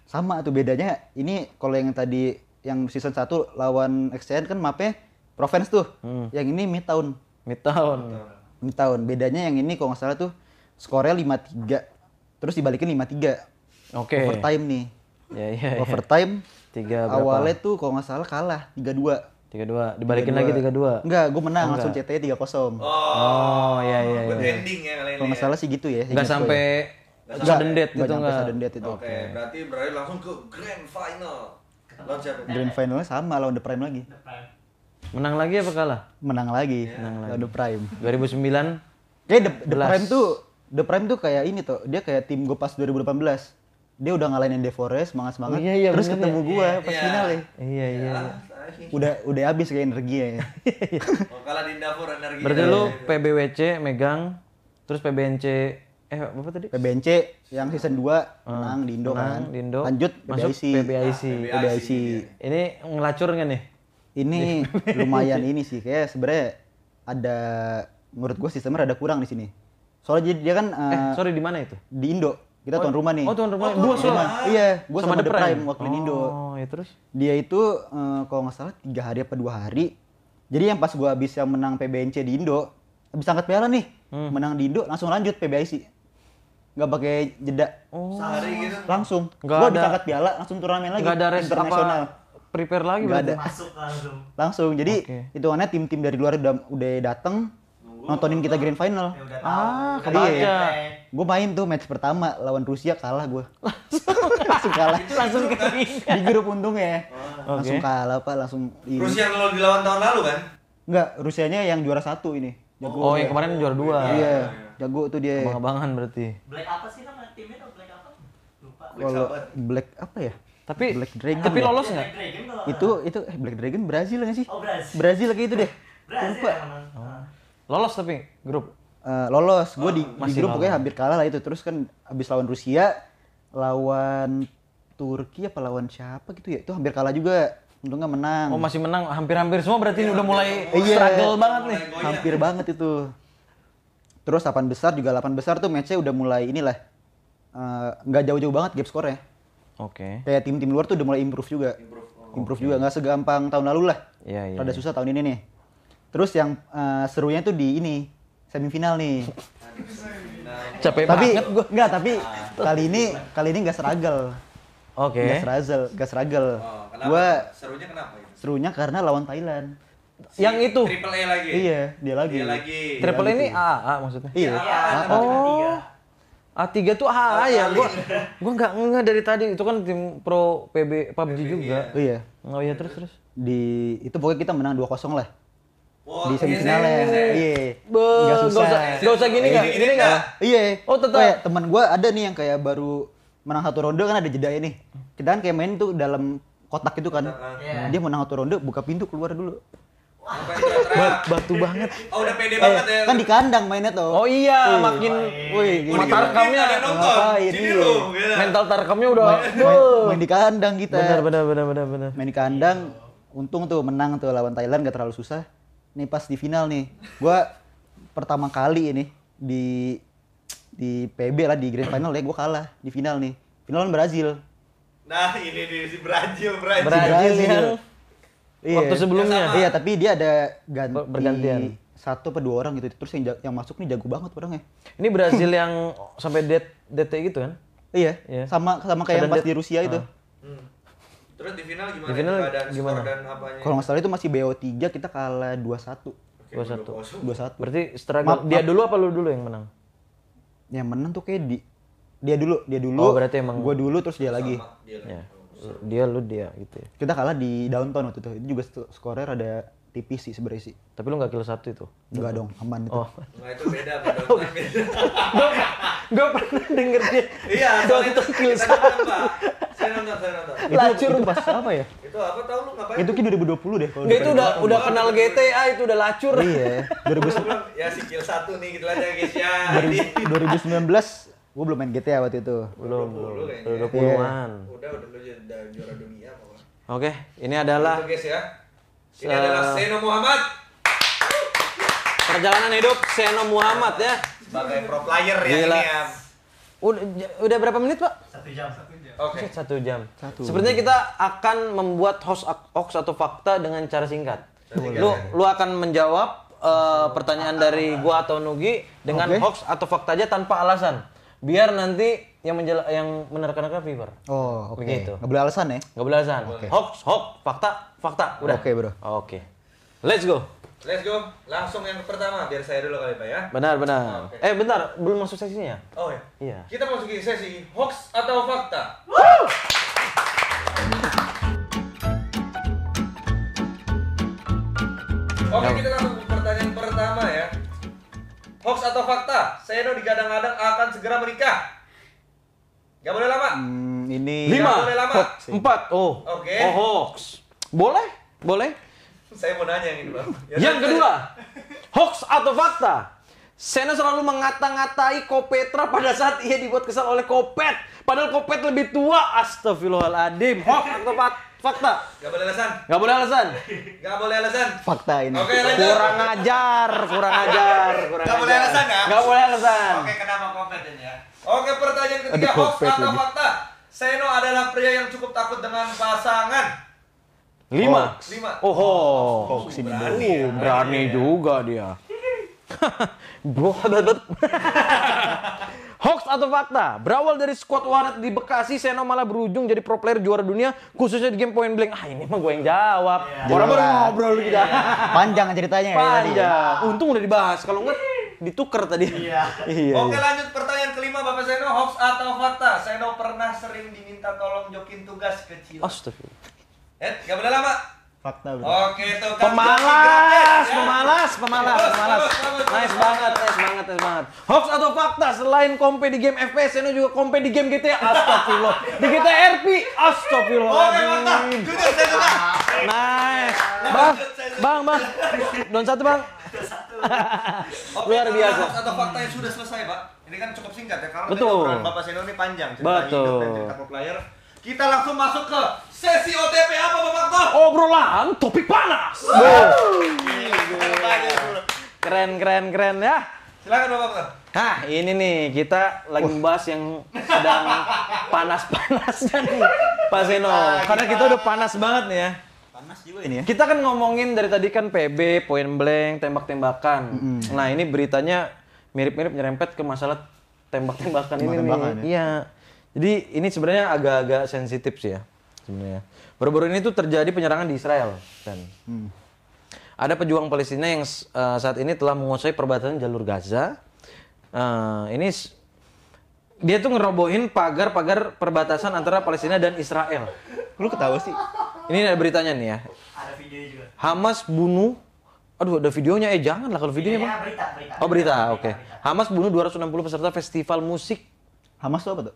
S2: sama tuh bedanya ini kalau yang tadi yang season 1 lawan XCN kan mape Provence tuh. Hmm. Yang ini Midtown. Midtown. Midtown. Bedanya yang ini kalau nggak salah tuh skornya lima tiga Terus dibalikin lima tiga
S1: Oke. Okay. Overtime nih. yeah, ya, ya. Overtime.
S2: Tiga Awalnya tuh kalau nggak salah kalah tiga dua tiga dua Dibalikin 32. lagi tiga dua Enggak, gue menang oh, langsung ct e tiga kosong Oh. Oh, iya iya. ya. ya ending ya Kalau nggak salah sih gitu ya. nggak gitu sampai ya Gak sudden gitu gak? sudden death itu. Oke, okay.
S1: berarti berarti langsung ke grand final. Lawan siapa? Grand
S2: finalnya sama lawan The Prime lagi. The Prime. Menang lagi apa kalah? Menang lagi. Yeah. Menang lagi. Lawan The Prime.
S1: 2009.
S2: Kayak eh, The, The Prime tuh The Prime tuh kayak ini tuh. Dia kayak tim gue pas 2018 dia udah ngalahin The Forest, semangat semangat. Oh, iya, iya, terus ketemu ya. gue iya. pas final ya. Iya,
S1: iya iya. iya.
S2: Udah udah habis kayak energi ya. Kalau oh,
S1: kalah di dapur energi. Berarti ya. lu iya, PBWC megang, terus PBNC eh apa tadi?
S2: PBNC yang season 2 hmm. Ah, menang di Indo kan. Di Indo. Lanjut masuk PBIC. PBIC. Ah, PBIC.
S1: Iya. Ini ngelacur nggak nih? Ini lumayan ini sih kayak
S2: sebenarnya ada menurut gue sistemnya ada kurang di sini. Soalnya dia kan uh, eh sorry di mana itu? Di Indo. Kita oh, tuan rumah nih. Oh, tuan rumah. Oh, dua sama. Iya, gua sama, sama The Prime, Prime wakilin oh, Indo. Oh, ya terus? Dia itu uh, kalau nggak salah tiga hari apa dua hari. Jadi yang pas gua habis yang menang PBNC di Indo, habis angkat piala nih, hmm. menang di Indo langsung lanjut PBIC nggak pakai jeda oh. sehari gitu langsung Gak gua ada diangkat piala langsung turnamen lagi Gak ada rest internasional prepare lagi gak ada masuk langsung langsung jadi okay. karena tim-tim dari luar udah udah dateng nontonin kita grand final ya ah kebaca iya, ya. gue main tuh match pertama lawan Rusia kalah gue langsung kalah langsung di grup untung ya oh. langsung okay. kalah pak langsung ini. Rusia
S1: kalau dilawan tahun lalu kan
S2: Enggak, Rusianya yang juara satu ini.
S1: Jago oh, yang oh, kemarin juara dua. Iya. iya. Jago tuh dia. Abang-abangan
S2: berarti. Black apa sih nama timnya tuh Black apa? Lupa. Kalau Black apa ya? Tapi Black Dragon. Tapi ya? lolos nggak? Itu itu eh, Black Dragon Brazil nggak sih? Oh Brazil. Brazil lagi itu deh.
S1: Brazil. Lupa. Oh.
S2: Lolos tapi grup. Uh, lolos. Gue oh, di, di grup pokoknya hampir kalah lah itu. Terus kan habis lawan Rusia, lawan Turki apa lawan siapa gitu ya? Itu hampir kalah juga. Untung nggak menang. Oh masih
S1: menang. Hampir-hampir semua berarti ya, udah mulai ya, struggle iya, banget nih.
S2: Hampir banget itu. Terus 8 besar juga 8 besar tuh matchnya udah mulai inilah eh, nggak uh, jauh-jauh banget gap ya. Oke. Okay. Kayak tim-tim luar tuh udah mulai improve juga. Improve, oh, improve okay. juga nggak segampang tahun lalu lah. Iya yeah, iya. Yeah, yeah. susah tahun ini nih. Terus yang uh, serunya tuh di ini semifinal nih.
S1: Capek tapi, banget
S2: gua. Enggak, tapi kali ini kali ini nggak seragel. Oke. Okay. Gak seragel, gak seragel. Oh, serunya kenapa? Ya? Serunya karena lawan Thailand si yang itu. Triple
S1: A lagi. Iya, dia lagi. Dia lagi. Triple A ini A, A maksudnya. Iya. iya a, A, oh. a tiga tuh A, A ya. Gua gua enggak nggak dari tadi itu kan tim pro PB PUBG juga. Iya. iya. Oh iya terus terus.
S2: Di itu pokoknya kita menang dua kosong lah. Wow, di semifinal ya. Iya. Enggak iya, susah. Enggak usah, gak gini enggak? Gini enggak?
S1: Iya. Oh, tetap.
S2: Oh, ya, teman gua ada nih yang kayak baru menang satu ronde kan ada jeda ini. Kita kan kayak main tuh dalam kotak itu kan. Ah. Dia menang satu ronde buka pintu keluar dulu batu banget. Oh udah pede eh, ya. Kan di kandang mainnya tuh. Oh iya, uh, makin wih, wih tarkamnya
S1: ada nonton. Ah, iya, ini iya. lu. Gitu. Mental tarkamnya udah main, main, main
S2: di kandang kita. Benar benar benar benar benar. Main di kandang untung tuh menang tuh lawan Thailand gak terlalu susah. Nih pas di final nih, gua pertama kali ini di di PB lah di grand final ya gue kalah di final nih. Final lawan Brazil. Nah,
S1: ini di Brazil, Brazil. Brazil. Brazil iya. waktu sebelumnya. Ya, Iya,
S2: tapi dia ada ganti bergantian satu atau dua orang gitu. Terus yang yang masuk nih jago banget orangnya. Ini Brazil yang sampai det DT gitu kan? Iya. Yeah. Sama sama kayak yang pas di Rusia itu. Ah.
S1: Hmm. Terus di final gimana? Di final ya? keadaan gimana? Kalau nggak salah
S2: itu masih BO3 kita kalah 2-1. Oke, 2-1.
S1: 2-1. Berarti struggle dia dulu
S2: apa lu dulu yang menang? Yang menang tuh kayak di dia dulu, dia dulu. Oh, berarti emang gua dulu terus dia lagi. Dia lagi. Yeah dia lu dia gitu ya. Kita kalah di downtown waktu itu. Itu juga skornya ada tipis sih sebenarnya sih. Tapi lu
S1: gak kill satu itu? Enggak dong, aman itu. Oh.
S2: Enggak itu
S3: beda, beda. Oh,
S1: gue pernah denger dia. Iya, itu kill satu. Saya nonton, saya nonton. Lacur itu, pas apa ya? Itu apa tau lu ngapain? Itu
S2: ki 2020 deh. Kalau itu udah udah kenal
S1: GTA itu udah
S2: lacur. Iya. 2019. ya si kill
S1: satu nih gitu aja guys ya. 2019
S2: Gue belum main GTA waktu itu. Belum, belum. Udah puluhan.
S1: Udah, udah lu juara dunia pokoknya. Oke, ini adalah Oke, guys ya. Ini adalah Seno Muhammad. Perjalanan hidup Seno Muhammad ya. Sebagai pro player ya Gila. ini ya. Udah, udah berapa menit, Pak?
S3: Satu jam. Satu jam.
S1: Oke. Okay. Satu jam. Satu. Sepertinya kita akan membuat hoax, atau fakta dengan cara singkat. lu ya. lu akan menjawab uh, pertanyaan dari gua atau Nugi dengan okay. hoax atau fakta aja tanpa alasan biar nanti yang menjel yang menerka-nerka Fever. Oh, oke. Okay. Begitu. Gak boleh alasan ya? Gak boleh alasan. Okay. Hoax, hoax, fakta, fakta. Udah. Oke, okay, Bro. Oke. Okay. Let's go. Let's go. Langsung yang pertama biar saya dulu kali Pak ya. Benar, benar. Ah, okay. Eh, bentar, belum masuk sesinya. Ya? Oh ya. Iya. Kita masuk ke sesi hoax atau fakta. Woo! Oke, okay, kita langsung Hoax atau fakta? Seno digadang-gadang akan segera menikah. Gak boleh lama. Hmm, ini lima. Gak boleh lama. Empat. Oh. Oke. Okay. Oh, hoax. Boleh, boleh. Saya mau nanya yang kedua. Ya, yang kedua, hoax atau fakta? Seno selalu mengata-ngatai Kopetra pada saat ia dibuat kesal oleh Kopet. Padahal Kopet lebih tua. Astagfirullahaladzim. Hoax atau fakta? Fakta. Gak boleh alasan. Gak boleh alasan. Gak boleh alasan. Fakta ini. Oke, okay, kurang ajar, kurang ajar, kurang Gak ajar. boleh alasan ya? Gak boleh alasan. Oke, okay, kenapa kompeten ya? Oke, pertanyaan ketiga, Aduh, hoax atau lagi. fakta? Seno adalah pria yang cukup takut dengan pasangan. Lima. Hoax. Lima. Oh, hoax. Hoax ini berani, uh, ya. berani iya, iya. juga dia. Bro, Hoax atau fakta? Berawal dari squad warat di Bekasi, Seno malah berujung jadi pro player juara dunia, khususnya di game point blank. Ah ini mah gue yang jawab. Yeah. Orang baru ngobrol kita. Iya. Panjang ceritanya. Ya Panjang. Ya. Untung udah dibahas. Kalau enggak ditukar tadi. Yeah. iya. Oke lanjut pertanyaan kelima Bapak Seno, hoax atau fakta? Seno pernah sering diminta tolong jokin tugas kecil. Astagfirullah. Eh, gak boleh lama. Fakta bro. Oke, itu kan pemalas, ya. pemalas, pemalas, pemalas. nice banget, nice banget, nice banget. Hoax atau fakta selain kompe di game FPS, ini juga kompe di game GTA. Astagfirullah. di GTA RP, astagfirullah. Oke, fakta. Jujur saya Nice. Nah, bang, bang, bang. Don satu, Bang. Oke, Luar biasa. Hoax atau fakta yang sudah selesai, Pak. Ini kan cukup singkat ya karena Betul. Bapak Seno ini panjang cerita Betul. dan cerita player. Kita langsung masuk ke sesi OTP apa Bapak Toh? Obrolan topik panas. keren keren keren ya. Silakan Bapak Toh. Hah, ini nih kita lagi membahas yang sedang panas-panasnya nih, Pak Seno. Karena kita udah panas banget nih ya panas juga ini ya. Kita kan ngomongin dari tadi kan PB, point blank, tembak-tembakan. Nah, ini beritanya mirip-mirip nyerempet ke masalah tembak-tembakan ini nih. Ya? Iya. Jadi ini sebenarnya agak-agak sensitif sih ya sebenarnya. Baru-baru ini tuh terjadi penyerangan di Israel dan hmm. ada pejuang Palestina yang uh, saat ini telah menguasai perbatasan jalur Gaza. Uh, ini dia tuh ngerobohin pagar-pagar perbatasan antara Palestina dan Israel. Lu ketawa sih? Ini ada beritanya nih ya.
S2: Ada videonya juga.
S1: Hamas bunuh Aduh, ada videonya. Eh, lah kalau videonya, Ya,
S2: berita, berita. Oh, berita.
S1: Oke. Okay. Hamas bunuh 260 peserta festival musik Hamas itu apa tuh?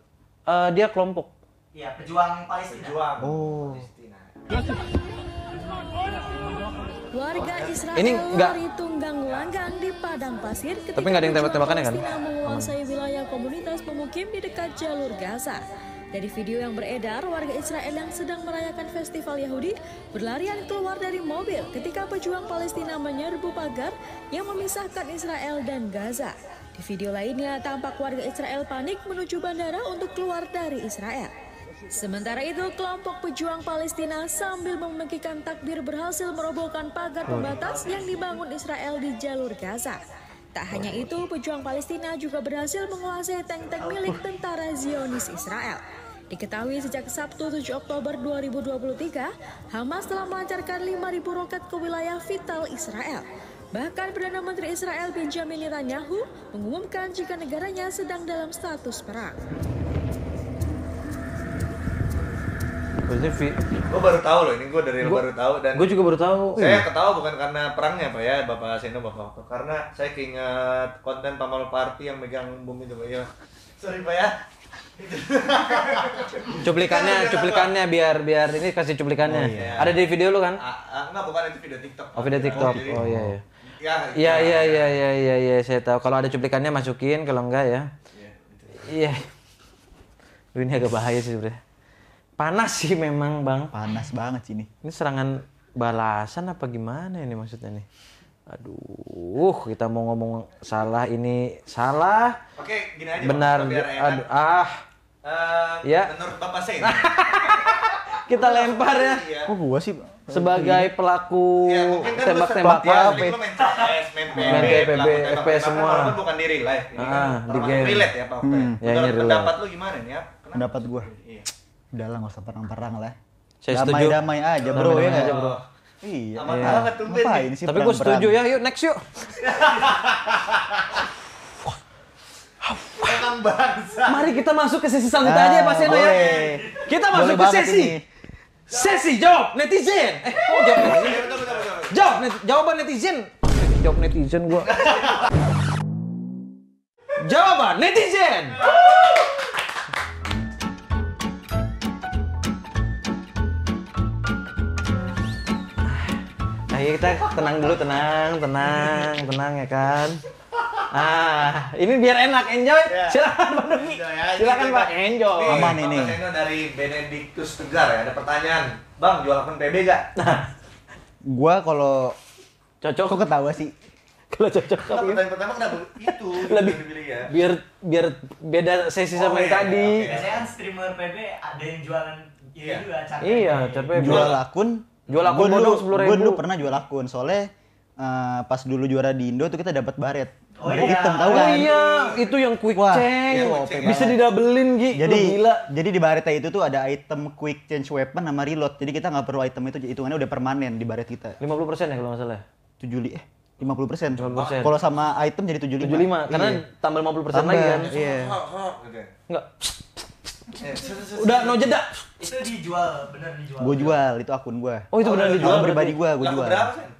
S1: uh, dia kelompok.
S2: Iya, pejuang Palestina. Pejuang. Oh.
S1: Warga Israel ini enggak tunggang langgang di padang pasir Tapi enggak ada yang tembak-tembakannya kan? Hmm. menguasai wilayah komunitas
S2: pemukim di dekat jalur Gaza. Dari video yang beredar, warga Israel yang sedang merayakan festival Yahudi berlarian keluar dari mobil ketika pejuang Palestina menyerbu pagar
S1: yang memisahkan Israel dan Gaza. Di video lainnya, tampak warga Israel panik menuju bandara untuk keluar dari Israel. Sementara itu, kelompok pejuang Palestina sambil memekikan takbir berhasil merobohkan pagar pembatas yang dibangun Israel di jalur Gaza. Tak hanya itu, pejuang Palestina juga berhasil menguasai tank-tank milik tentara Zionis Israel. Diketahui sejak Sabtu 7 Oktober 2023, Hamas telah melancarkan 5.000 roket ke wilayah vital Israel. Bahkan Perdana Menteri Israel Benjamin Netanyahu mengumumkan jika negaranya sedang dalam status perang. Gue baru tahu loh, ini gue dari gua, baru tahu dan gue juga baru tahu. Saya iya. ketawa bukan karena perangnya pak ya, bapak Seno bapak waktu, karena saya keinget konten Pamal Party yang megang bumi itu pak ya. Sorry pak ya.
S2: cuplikannya, cuplikannya biar biar ini
S1: kasih cuplikannya. Oh, iya. Ada di video lu kan? Ah, ah enggak bukan itu video TikTok. Oh video TikTok. Oh, oh iya iya. Ya, iya, iya, iya, iya, iya, ya, saya tahu. Kalau ada cuplikannya masukin, kalau enggak ya. Iya. Duh, iya. ini agak bahaya sih sebenarnya. Panas sih memang, Bang. Panas banget sini. ini. serangan balasan apa gimana ini maksudnya nih? Aduh, kita mau ngomong salah ini salah. Oke, gini aja. Benar. Aduh, kan. ah. Uh, ya. Menurut Bapak saya. kita lempar ya. Iya. Kok gua sih, sebagai iya, pelaku ya, kan tembak-tembakan main main PB, main PB, FPS semua. Kan bukan diri lah. ini ah, kan di game. relate ya Pak. Hmm. Ya, ini pendapat lu gimana nih ya? Kenapa?
S2: Pendapat gua. Iya. Udah lah enggak usah perang-perang lah. Saya damai, setuju. Damai aja bro, damai ya aja, bro.
S1: Iya. Sama iya. sih Tapi gue setuju ya, yuk next yuk. Emang bangsa. Mari kita masuk ke sesi selanjutnya aja Pak ah, Seno ya. Kita masuk ke sesi Sesi jawab netizen. Eh, oh, jawab eh, netizen. Jawab net, jawaban netizen. Jawab netizen gua. jawaban netizen. Nah, ya kita tenang dulu, tenang, tenang, tenang ya kan. Ah, ini biar enak enjoy. Ya. Silakan Pak Duki. Silakan Pak enjoy. Nih, Aman ini. Ini dari Benedictus Tegar ya ada pertanyaan. Bang, jual akun PB gak? Nah.
S2: Gua kalau cocok kok ketawa sih.
S1: Kalau cocok kok. Iya. Pertanyaan pertama kenapa itu? Lebih ya. Biar biar beda sesi oh, sama yang iya, tadi. Saya
S2: kan streamer PB ada yang jualan iya juga Iya, capek jual akun. Jual akun dulu, Gua dulu pernah jual akun soalnya Uh, pas dulu juara di Indo tuh kita dapat baret Oh iya. hitam tahu oh kan? Oh iya,
S1: itu yang quick Wah, change. Iya, quick Bisa didabelin Gi. Jadi
S2: Loh, gila. Jadi di barita itu tuh ada item quick change weapon sama reload. Jadi kita nggak perlu item itu hitungannya udah permanen di barita kita. 50% ya kalau nggak salah. 7 li eh 50 persen. Kalau sama item jadi 75. 75 karena iya.
S1: tambah 50 persen lagi kan. Iya. Enggak. Eh, udah no jeda. Itu dijual, benar dijual. Gue jual,
S2: itu akun gue. Oh, itu benar dijual. pribadi gue, gue jual. berapa, Sen?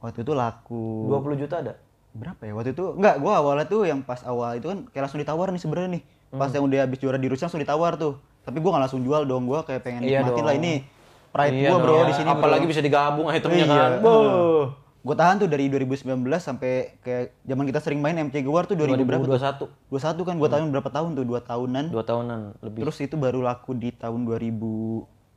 S2: Waktu itu laku 20 juta ada berapa ya waktu itu enggak gue awalnya tuh yang pas awal itu kan kayak langsung ditawar nih sebenarnya nih pas hmm. yang udah habis juara di Rusia langsung ditawar tuh tapi gue gak langsung jual dong gue kayak pengen iya nikmatin lah ini pride iya gue bro di sini apalagi bro. bisa digabung itemnya iya. kan bro hmm. gue tahan tuh dari 2019 sampai kayak zaman kita sering main MC War tuh 2000 berapa 2021 21 kan gue hmm. tahan berapa tahun tuh dua tahunan dua tahunan lebih terus itu baru laku di tahun 2000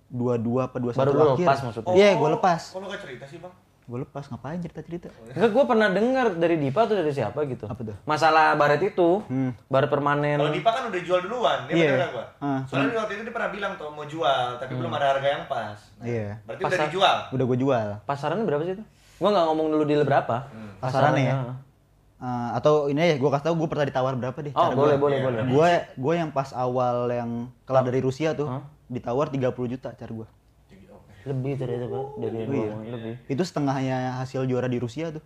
S1: dua dua apa dua satu akhir. Baru lepas maksudnya? Iya, oh, yeah, gue
S2: lepas. cerita sih bang?
S1: gue lepas ngapain cerita cerita enggak gue pernah dengar dari Dipa atau dari siapa gitu apa tuh masalah baret itu hmm. baret permanen kalau Dipa kan udah jual duluan dia yeah. pernah gue uh, soalnya waktu itu dia pernah bilang tuh mau jual tapi hmm. belum ada harga yang pas nah, iya yeah. berarti Pasar, udah dijual udah gue jual pasarannya berapa sih itu gue nggak ngomong dulu deal berapa hmm. pasarannya, ya
S2: uh, atau ini ya gue kasih tau gue pernah ditawar berapa deh oh boleh gua. boleh boleh gue gue yang pas awal yang kelar dari Rusia tuh huh? ditawar 30 juta cara gue lebih dari itu pak dari oh, iya. lebih itu setengahnya hasil juara di Rusia
S1: tuh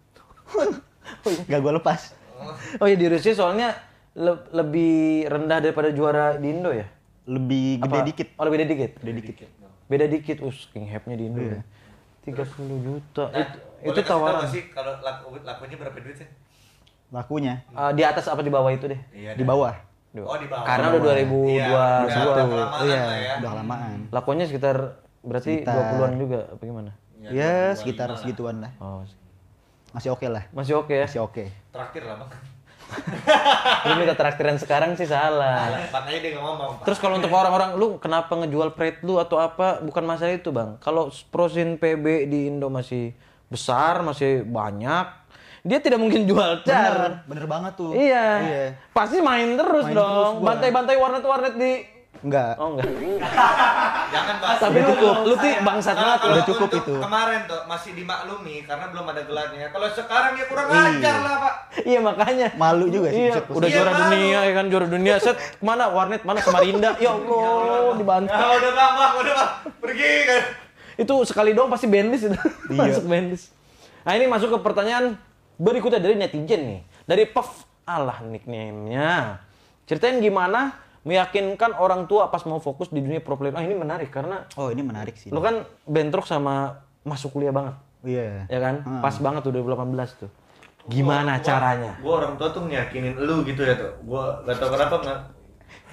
S1: oh, iya. gak gue lepas oh iya di Rusia soalnya le lebih rendah daripada juara di Indo ya lebih gede dikit oh lebih gede dikit beda dikit ya. beda dikit us king nya di Indo iya. ya. tiga puluh juta nah, itu, itu tawaran sih kalau laku, lakunya berapa duit sih lakunya uh, di atas apa di bawah itu deh iya, di bawah Oh, di bawah. Karena udah dua ribu dua iya, Udah, gitu. iya. ya. udah, udah, udah, udah, udah, udah,
S2: Berarti dua an juga apa gimana? Iya, ya, ya sekitar segituan lah. Oh.
S1: Masih oke okay lah. Masih oke okay, ya? Masih oke. Okay. Terakhir lah, Bang. lu minta traktiran sekarang sih salah. makanya dia ngomong. Pak. Terus kalau untuk orang-orang, lu kenapa ngejual trade lu atau apa? Bukan masalah itu bang. Kalau prosin PB di Indo masih besar, masih banyak. Dia tidak mungkin jual car. Bener,
S2: bener banget tuh. Iya. iya.
S1: Pasti main terus main dong. Bantai-bantai warnet-warnet di Enggak. Oh,
S2: enggak.
S1: Jangan bahas. Tapi cukup. Lu tuh bangsat banget nah, udah cukup itu. Kemarin tuh masih dimaklumi karena belum ada gelarnya. Kalau sekarang ya kurang ajar iya. lah, Pak. Iya, makanya. Malu juga sih. Iya. Udah iya, juara malu. dunia ya kan, juara dunia. Set mana warnet, mana Samarinda. ya Allah, dibantu. Ya ah, udah, Bang, Bang, udah, Bang. Pergi kan. Itu sekali doang pasti bandis itu. Iya. Masuk bandis. Nah, ini masuk ke pertanyaan berikutnya dari netizen nih. Dari Puff. Allah nickname-nya. Ceritain gimana meyakinkan orang tua pas mau fokus di dunia pro player. Ah ini menarik karena Oh, ini menarik sih. Lu kan bentrok sama masuk kuliah banget. Iya. Yeah. Ya kan? Hmm. Pas banget tuh 2018 tuh. Gimana gua, caranya? Gua, gua orang tua tuh ngeyakinin lu gitu ya tuh. Gua gak tau kenapa enggak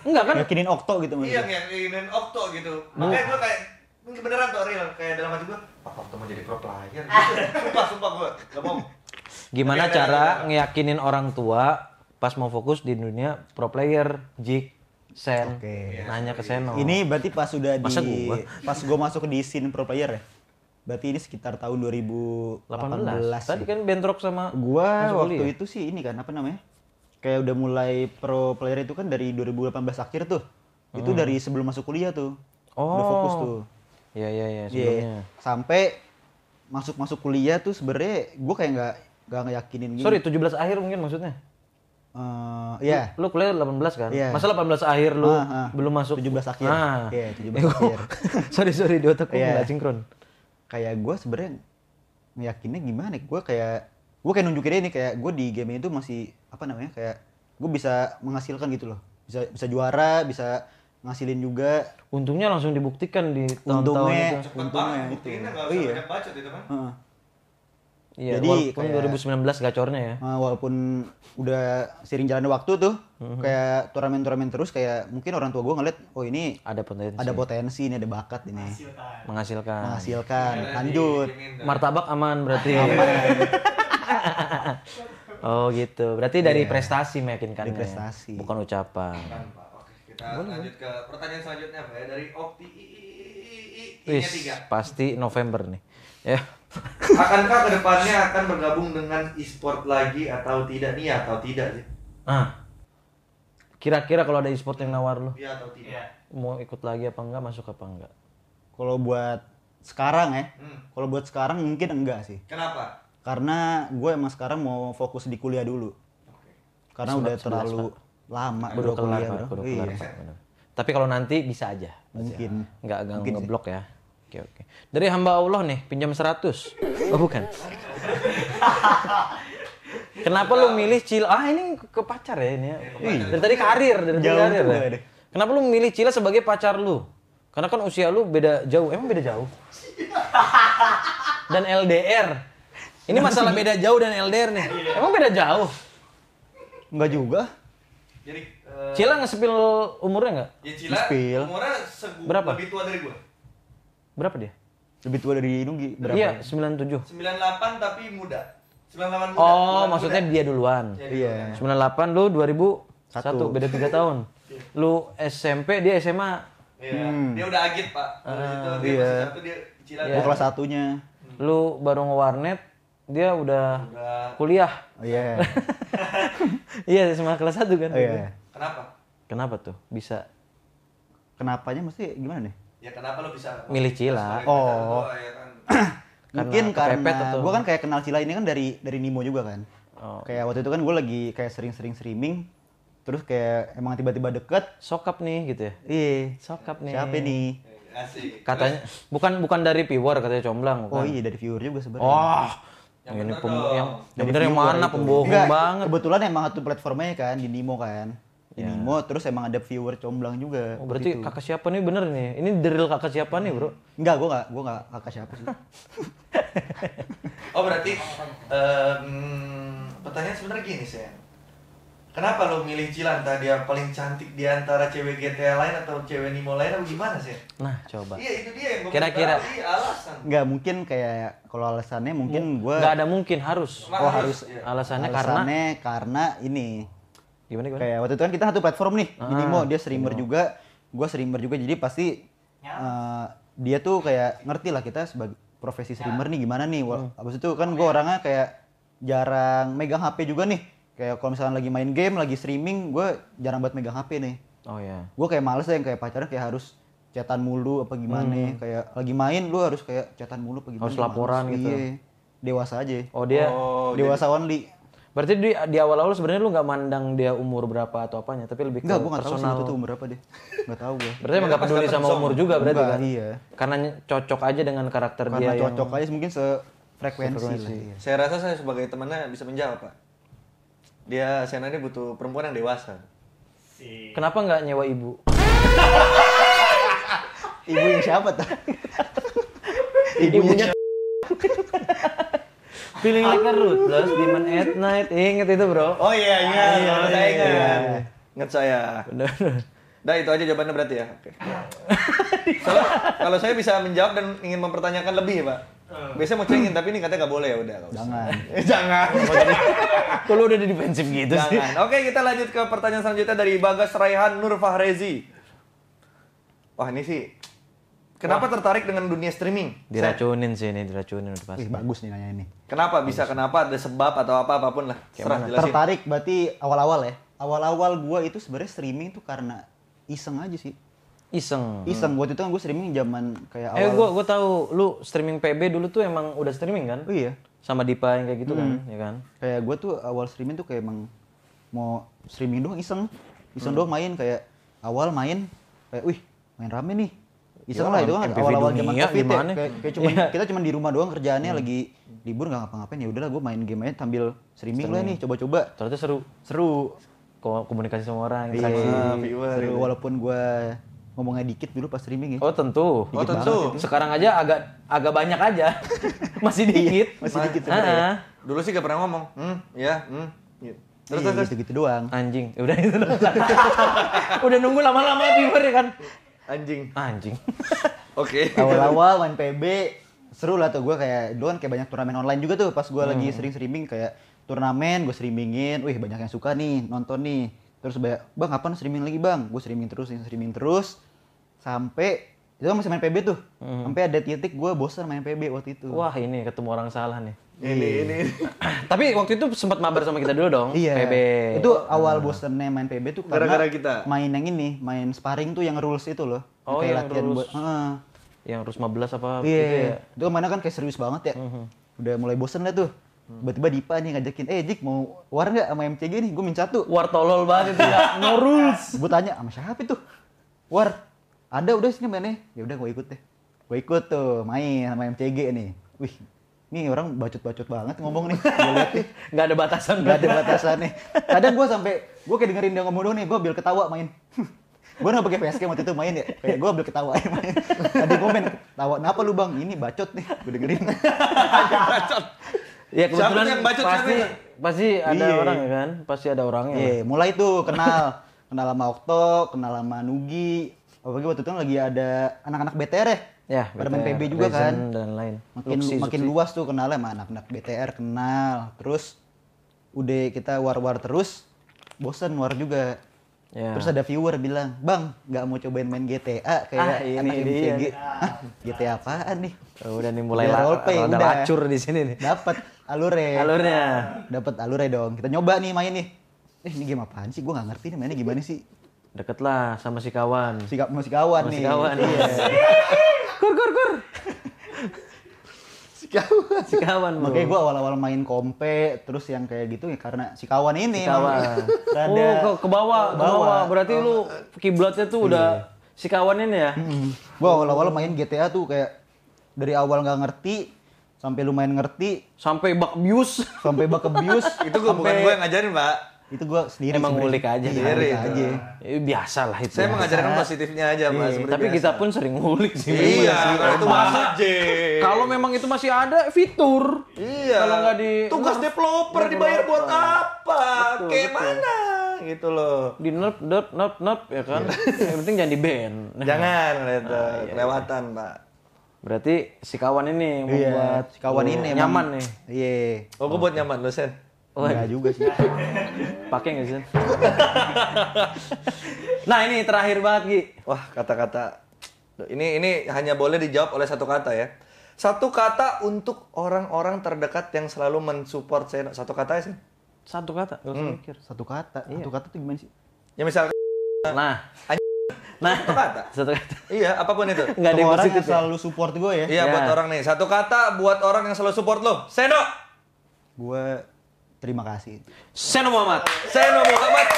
S1: Enggak kan? Yakinin Okto gitu maksudnya. Iya, yakinin Okto gitu. Makanya gua kayak beneran tuh real kayak dalam hati gua, papa Okto mau jadi pro player gitu. sumpah sumpah gua enggak mau. Gimana Jadi, cara ngeyakinin orang tua pas mau fokus di dunia pro player, Jik? Sen. Oke. Nanya ke Seno. Ini
S2: berarti pas sudah di gua? pas gue masuk di scene pro player ya? Berarti ini sekitar tahun 2018. 18. Tadi
S1: kan bentrok sama gua waktu ya? itu
S2: sih ini kan apa namanya? Kayak udah mulai pro player itu kan dari 2018 akhir tuh. Hmm. Itu dari sebelum masuk kuliah tuh. Oh. Udah fokus tuh.
S1: Iya iya iya, iya. sebelumnya. Yeah.
S2: Sampai masuk-masuk kuliah tuh sebenarnya gue kayak nggak nggak ngeyakinin gitu. Sorry, 17
S1: akhir mungkin maksudnya?
S2: Uh, eh, ya.
S1: Yeah. Lu, iya. lu kuliah 18 kan? Yeah. Masa 18 akhir lu uh, uh. belum masuk 17 akhir. Ah. yeah, 17 eh, akhir. sorry sorry di otak gue yeah. sinkron.
S2: Kayak gue sebenarnya meyakinnya gimana? Gue kayak gue kayak nunjukin ini kayak gue di game itu masih apa namanya kayak gue bisa menghasilkan gitu loh. Bisa bisa juara, bisa ngasilin juga. Untungnya langsung dibuktikan di tahun-tahun untungnya, itu. Untungnya, untungnya
S1: Buktinya, oh, iya. Bacot, itu kan? Uh
S2: Iya, Jadi walaupun kayak, 2019 gacornya ya. Uh, walaupun udah sering jalan waktu tuh, mm-hmm. kayak turnamen-turnamen terus kayak mungkin orang tua gue ngeliat, oh ini ada potensi, ada potensi ini ada bakat ini. Menghasilkan.
S1: Menghasilkan. Menghasilkan. Lanjut. Martabak aman berarti. Aman. oh gitu. Berarti dari yeah. prestasi meyakinkan. Dari prestasi. Bukan ucapan. Oke, kita Boleh. lanjut ke pertanyaan selanjutnya, Pak. Dari Opti Wis, pasti November nih ya akankah kedepannya akan bergabung dengan e-sport lagi atau tidak nih atau tidak sih ah kira-kira kalau ada e-sport yang nawar lo? iya atau tidak iya. mau ikut lagi apa enggak masuk apa enggak
S2: kalau buat sekarang ya hmm. kalau buat sekarang mungkin enggak sih kenapa karena gue emang sekarang mau fokus di kuliah dulu Oke. karena udah terlalu lama berkuliah iya.
S1: Tapi kalau nanti bisa aja. Mungkin. Enggak enggak ngeblok ya. Oke, oke. Dari hamba Allah nih, pinjam 100. Oh, bukan. Kenapa lu milih cil? Ah, ini ke pacar ya ini. Ya. Iya. Dari tadi karir, dari tadi karir. Ya. Kenapa lu milih Cila sebagai pacar lu? Karena kan usia lu beda jauh. Emang beda jauh? Dan LDR. Ini masalah beda jauh dan LDR nih. Emang beda jauh? Enggak juga. Jadi eh, Cila nge-spill umurnya enggak? Ya Cila umurnya Berapa? lebih tua dari gua berapa dia? Lebih tua dari Nugi berapa? Iya, 97. Ya? 98 tapi muda. 98 muda. Oh, maksudnya muda. dia duluan. Iya. Yeah. Iya. 98 lu 2001, Satu. beda 3 tahun. yeah. lu SMP, dia SMA.
S2: Iya. Yeah. Hmm. Dia udah agit, Pak. uh, ah, itu, dia yeah. masih satu dia kecilan. Yeah. Oh, kelas
S1: satunya. Hmm. Lu baru ngewarnet, dia udah, udah. kuliah. Oh, iya. Oh, yeah. iya, SMA kelas 1 kan. Oh, iya. Kenapa?
S2: Kenapa tuh bisa? Kenapanya mesti gimana nih?
S1: ya kenapa lo bisa milih Cila
S2: oh ya kan?
S1: mungkin karena, gue kan
S2: kayak kenal Cila ini kan dari dari Nimo juga kan oh. kayak waktu itu kan gue lagi kayak sering-sering streaming terus kayak emang tiba-tiba deket sokap nih gitu ya iya sokap nih siapa nih Asik. katanya
S1: bukan bukan dari viewer katanya comblang bukan? oh iya dari viewer juga sebenarnya oh yang ini pem yang, yang bener yang mana pembohong banget
S2: kebetulan emang satu platformnya kan di Nimo kan yeah. Bimo terus emang ada viewer comblang juga oh, berarti gitu. kakak
S1: siapa nih bener nih ini drill kakak siapa nih bro Enggak, gue gak, gue gak kakak siapa sih oh berarti um, pertanyaan sebenarnya gini sih Kenapa lo milih Tadi yang paling cantik di antara cewek GTA lain atau cewek Nimo lain atau gimana sih? Nah, coba. Iya, itu dia yang kira-kira iya, alasan.
S2: Enggak mungkin kayak kalau alasannya mungkin M gua Enggak ada mungkin harus. Oh, harus. Iya. Alasannya, alasannya karena alasannya karena ini Gimana, gimana? Kayak waktu itu kan kita satu platform nih, ah, mau dia streamer juga, gue streamer juga jadi pasti uh, dia tuh kayak ngerti lah kita sebagai profesi ya. streamer nih gimana nih. Hmm. Abis itu kan oh, gue ya. orangnya kayak jarang megang HP juga nih. Kayak kalau misalnya lagi main game, lagi streaming, gue jarang buat megang HP nih. Oh ya. Gue kayak males ya yang kayak pacaran kayak harus catatan mulu apa gimana hmm. kayak lagi main lu harus kayak catatan mulu apa gimana harus laporan males, iya. gitu dewasa aja oh dia oh, dewasa
S1: jadi, only Berarti di, di awal-awal sebenarnya lu gak mandang dia umur berapa atau apanya, tapi lebih ke Enggak, gue nggak tahu umur berapa deh. Nggak tahu gue. Berarti emang gak iya, peduli sama umur juga berarti Enggak, kan? Iya. Karena cocok aja dengan karakter Karena dia. Karena cocok aja mungkin sefrekuensi. sefrekuensi. Iya. Saya rasa saya sebagai temannya bisa menjawab pak. Dia Sena ini butuh perempuan yang dewasa. Si. Kenapa nggak nyewa ibu? ibu yang siapa tuh? Ibunya. Ibunya. Feeling like a ruthless demon at night. Ingat itu, Bro. Oh iya, iya. iya, iya. iya. Ingat saya. Benar. Nah itu aja jawabannya berarti ya. Oke. Soalnya kalau saya bisa menjawab dan ingin mempertanyakan lebih ya, Pak. Hmm. Biasanya mau cengin tapi ini katanya nggak boleh ya udah. Jangan. Jangan. Kalau udah di defensif gitu Jangan. sih. Oke kita lanjut ke pertanyaan selanjutnya dari Bagas Raihan Nur Fahrezi. Wah ini sih Kenapa Wah. tertarik dengan dunia streaming? Diracunin sih ini, diracunin udah pasti. Ih, bagus nih nanya ini. Kenapa bagus. bisa kenapa ada sebab atau apa apapun lah. Serah Tertarik
S2: berarti awal-awal ya. Awal-awal gua itu sebenarnya streaming itu karena iseng aja sih. Iseng. Iseng. Waktu itu kan gue streaming zaman kayak eh, awal. Eh gua
S1: gua tahu lu streaming PB dulu tuh emang udah streaming kan? Oh, iya. Sama Dipa yang kayak gitu kan, hmm. kan, ya kan?
S2: Kayak gua tuh awal streaming tuh kayak emang mau streaming doang iseng. Iseng hmm. doang main kayak awal main kayak wih, main rame nih
S1: Iseng ya, lah itu kan awal-awal zaman covid ya, kayak, kayak cuman, iya.
S2: kita cuma di rumah doang kerjaannya hmm. lagi libur nggak ngapa-ngapain ya udahlah gue main game aja sambil streaming, lah nih coba-coba ternyata seru seru komunikasi sama orang iya, gitu. seru gitu. walaupun gue ngomongnya dikit dulu pas streaming ya. Oh tentu. Dikit oh tentu. Banget.
S1: Sekarang aja agak agak banyak aja. masih iya, dikit. masih dikit ah, sebenarnya. Ah. Dulu sih gak pernah ngomong. Hmm, ya, hmm. Iya. Terus, Terus, terus, gitu, gitu doang. Anjing, udah itu udah nunggu lama-lama viewer ya kan. Anjing. Ah, anjing. Oke. Okay. Awal-awal
S2: main PB seru lah tuh gue kayak dulu kan kayak banyak turnamen online juga tuh pas gue hmm. lagi sering streaming kayak turnamen gue streamingin, wih banyak yang suka nih nonton nih. Terus bang, bang kapan streaming lagi bang? Gue streaming terus, streaming terus sampai itu kan masih main PB tuh. Hmm. Sampai ada titik gue bosan main PB waktu itu. Wah
S1: ini ketemu orang salah nih. Iya. ini ini. Tapi waktu itu sempat mabar sama kita dulu dong. Iya. PB. Itu awal
S2: bosennya main PB tuh karena gara-gara kita. Main yang ini, main sparring tuh yang rules itu loh. Oh, yang latihan rules. buat uh.
S1: yang rules 15 apa iya, gitu iya, ya. Iya.
S2: Itu mana kan kayak serius banget ya. Mhm. Udah mulai bosen lah tuh. Hmm. Tiba-tiba Dipa nih ngajakin, eh Jik mau war nggak sama MCG nih? Gue minta tuh. War tolol banget itu ya, no rules. Gue tanya sama siapa itu? War, ada udah sini mainnya? Ya udah gue ikut deh. Gue ikut tuh main sama MCG nih. Wih, nih orang bacot-bacot banget ngomong nih
S1: Gak ada batasan nggak ada batasan
S2: nih kadang gue sampai gue kayak dengerin dia ngomong dulu nih gue ambil ketawa main gue nggak pakai PSK waktu itu main ya kayak gue ambil ketawa ya main tadi gue main ketawa kenapa lu bang ini bacot nih gue dengerin bacot ya kebetulan yang bacot pasti pasti ada Iye. orang ya kan
S1: pasti ada orangnya Iya,
S2: mulai tuh kenal kenal sama Okto kenal sama Nugi apalagi waktu itu kan lagi ada anak-anak BTR ya
S1: Ya, main PB juga kan. dan lain. Makin Luxi, makin Luxi. luas
S2: tuh kenal sama anak-anak BTR kenal. Terus udah kita war-war terus bosen war juga. Ya. Terus ada viewer bilang, "Bang, nggak mau cobain main GTA ah, kayak ah, ini anak ini GTA apaan nih?
S1: Oh, udah nih mulai udah, roleplay, udah, udah lacur
S2: di sini nih. Dapat alure. Alurnya. Dapat alure dong. Kita nyoba nih main nih. Eh, ini game apaan sih? Gue nggak ngerti nih mainnya gimana sih. Deket lah sama si kawan. Si, sama si kawan sama nih. Si kawan. Iya. Kur kur kur. Sikawan. Sikawan. Makanya gue awal-awal main kompe, terus yang kayak gitu ya karena si kawan ini. kawan Rada, oh, ke, ke
S1: bawah, ke bawah. Berarti oh. lu kiblatnya tuh udah
S2: iya. kawan ini ya? Mm -hmm. Gue awal-awal main GTA tuh kayak dari awal nggak ngerti, sampai lumayan ngerti. Sampai bak bius. Sampai
S1: bak abuse Itu sampai... bukan gue yang ngajarin, Pak itu gua sendiri emang ngulik aja sendiri iya, kan? aja iya. ya, biasa lah itu saya ya. mengajarkan positifnya aja mas iya, tapi biasa. kita pun sering ngulik sih iya kalau itu j kalau memang itu masih ada fitur iya kalau nggak di tugas developer, dibayar buat apa betul, kayak betul. mana gitu loh di nerp nerp nerp nerp ya kan yang penting jangan di ban jangan nah, itu eh, kelewatan pak berarti si kawan ini yang membuat si kawan ini oh, nyaman nih iya oh gue buat nyaman lo sen Oh, Enggak juga sih. Pakai nggak sih? nah ini terakhir banget Gi. Wah kata-kata ini ini hanya boleh dijawab oleh satu kata ya. Satu kata untuk orang-orang terdekat yang selalu mensupport saya. Satu kata ya sih. Satu kata. Gak usah hmm. mikir. Satu kata. Iya. Satu kata itu gimana sih? Ya misalnya. Nah. Nah, satu kata. Satu kata. Iya, apapun itu. Enggak ada orang yang selalu support gue ya. Iya, ya. buat iya. orang nih. Satu kata buat orang yang selalu support lo. Seno. Gue Terima kasih. Seno Muhammad. Seno Muhammad.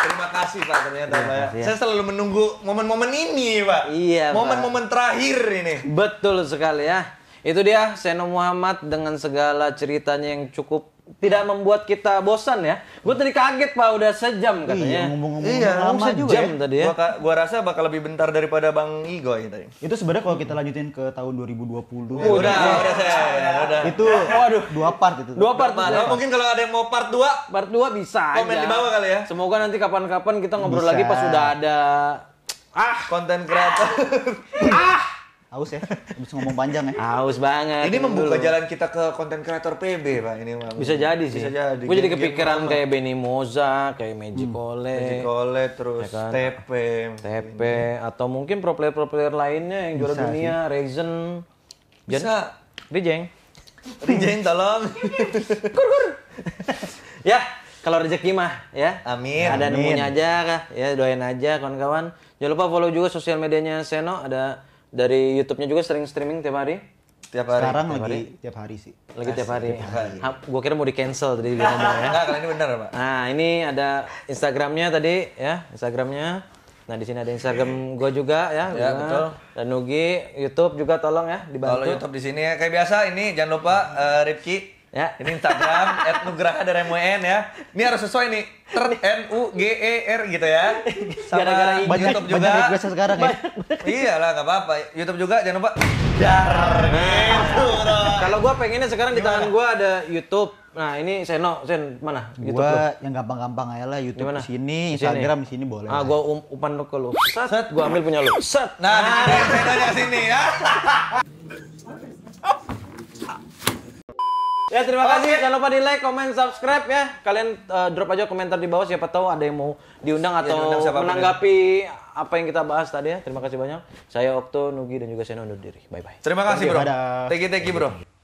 S1: Terima kasih Pak ternyata ya, Pak. ya. Saya selalu menunggu momen-momen ini Pak. Iya Momen-momen terakhir ini. Betul sekali ya. Itu dia Seno Muhammad dengan segala ceritanya yang cukup tidak membuat kita bosan ya. Gue tadi kaget pak udah sejam iya, katanya. Iya, ngomong ngomong, iya, lama sejam juga ya. tadi ya. Gua, gua rasa bakal lebih bentar daripada Bang Igo ya tadi.
S2: Itu sebenarnya kalau kita lanjutin ke tahun 2020. Ya, udah, udah,
S1: udah, saya, udah. Itu waduh,
S2: dua part itu. Dua part. Dua part. part. mungkin kalau
S1: ada yang mau part dua, part dua bisa Komen aja. di bawah kali ya. Semoga nanti kapan-kapan kita ngobrol bisa. lagi pas sudah ada ah konten kreator. ah Aus ya, habis ngomong panjang ya. Aus banget. Ini membuka dulu. jalan kita ke konten kreator PB, Pak. Ini mah. Bisa jadi sih. Bisa jadi. Gue jadi kepikiran kayak Benny Moza, kayak Magic hmm. Magic Ole, terus ya kan? TP. TP, ini. atau mungkin pro player-pro player lainnya yang juara Bisa dunia, sih. Reason Bisa. Rijeng. Rijeng tolong. kur kur. ya, kalau rezeki mah ya. Amin. Ada amin. nemunya aja kah. Ya doain aja kawan-kawan. Jangan lupa follow juga sosial medianya Seno ada dari YouTube-nya juga sering streaming tiap hari? Tiap hari. Sekarang tiap lagi tiap hari sih. Lagi tiap hari. Tiap hari. Ha, gua kira mau di cancel tadi dia ngomong ya. Enggak, ini benar, Pak. Nah, ini ada Instagramnya tadi ya, Instagramnya. Nah di sini ada Instagram gue juga ya. Ya nah, betul. Dan Nugi, YouTube juga tolong ya dibantu. Kalau YouTube di sini ya kayak biasa ini jangan lupa uh, Rifki Ya. Ini Instagram @nugraha dari MWN ya. Ini harus sesuai nih. Ter N U G E R gitu ya. Sama Gara-gara banyak, YouTube juga. Banyak request sekarang ya. Iyalah nggak apa-apa. YouTube juga jangan lupa. Dar. Gitu, Kalau gue pengennya sekarang Gimana? di tangan gue ada YouTube. Nah, ini Seno, Sen mana? Gue
S2: yang gampang-gampang aja lah YouTube di sini,
S1: Instagram di sini boleh. Ah, gua um umpan lu ke lu. Set, gua ambil punya lo Set. Nah, nah. di sini ya. Ya terima okay. kasih. Jangan lupa di like, comment, subscribe ya. Kalian uh, drop aja komentar di bawah siapa tahu ada yang mau diundang iya, atau ya, diundang menanggapi apa yang kita bahas tadi ya. Terima kasih banyak. Saya Okto Nugi dan juga Seno undur diri. Bye bye. Terima kasih bro. Thank you, thank you bro.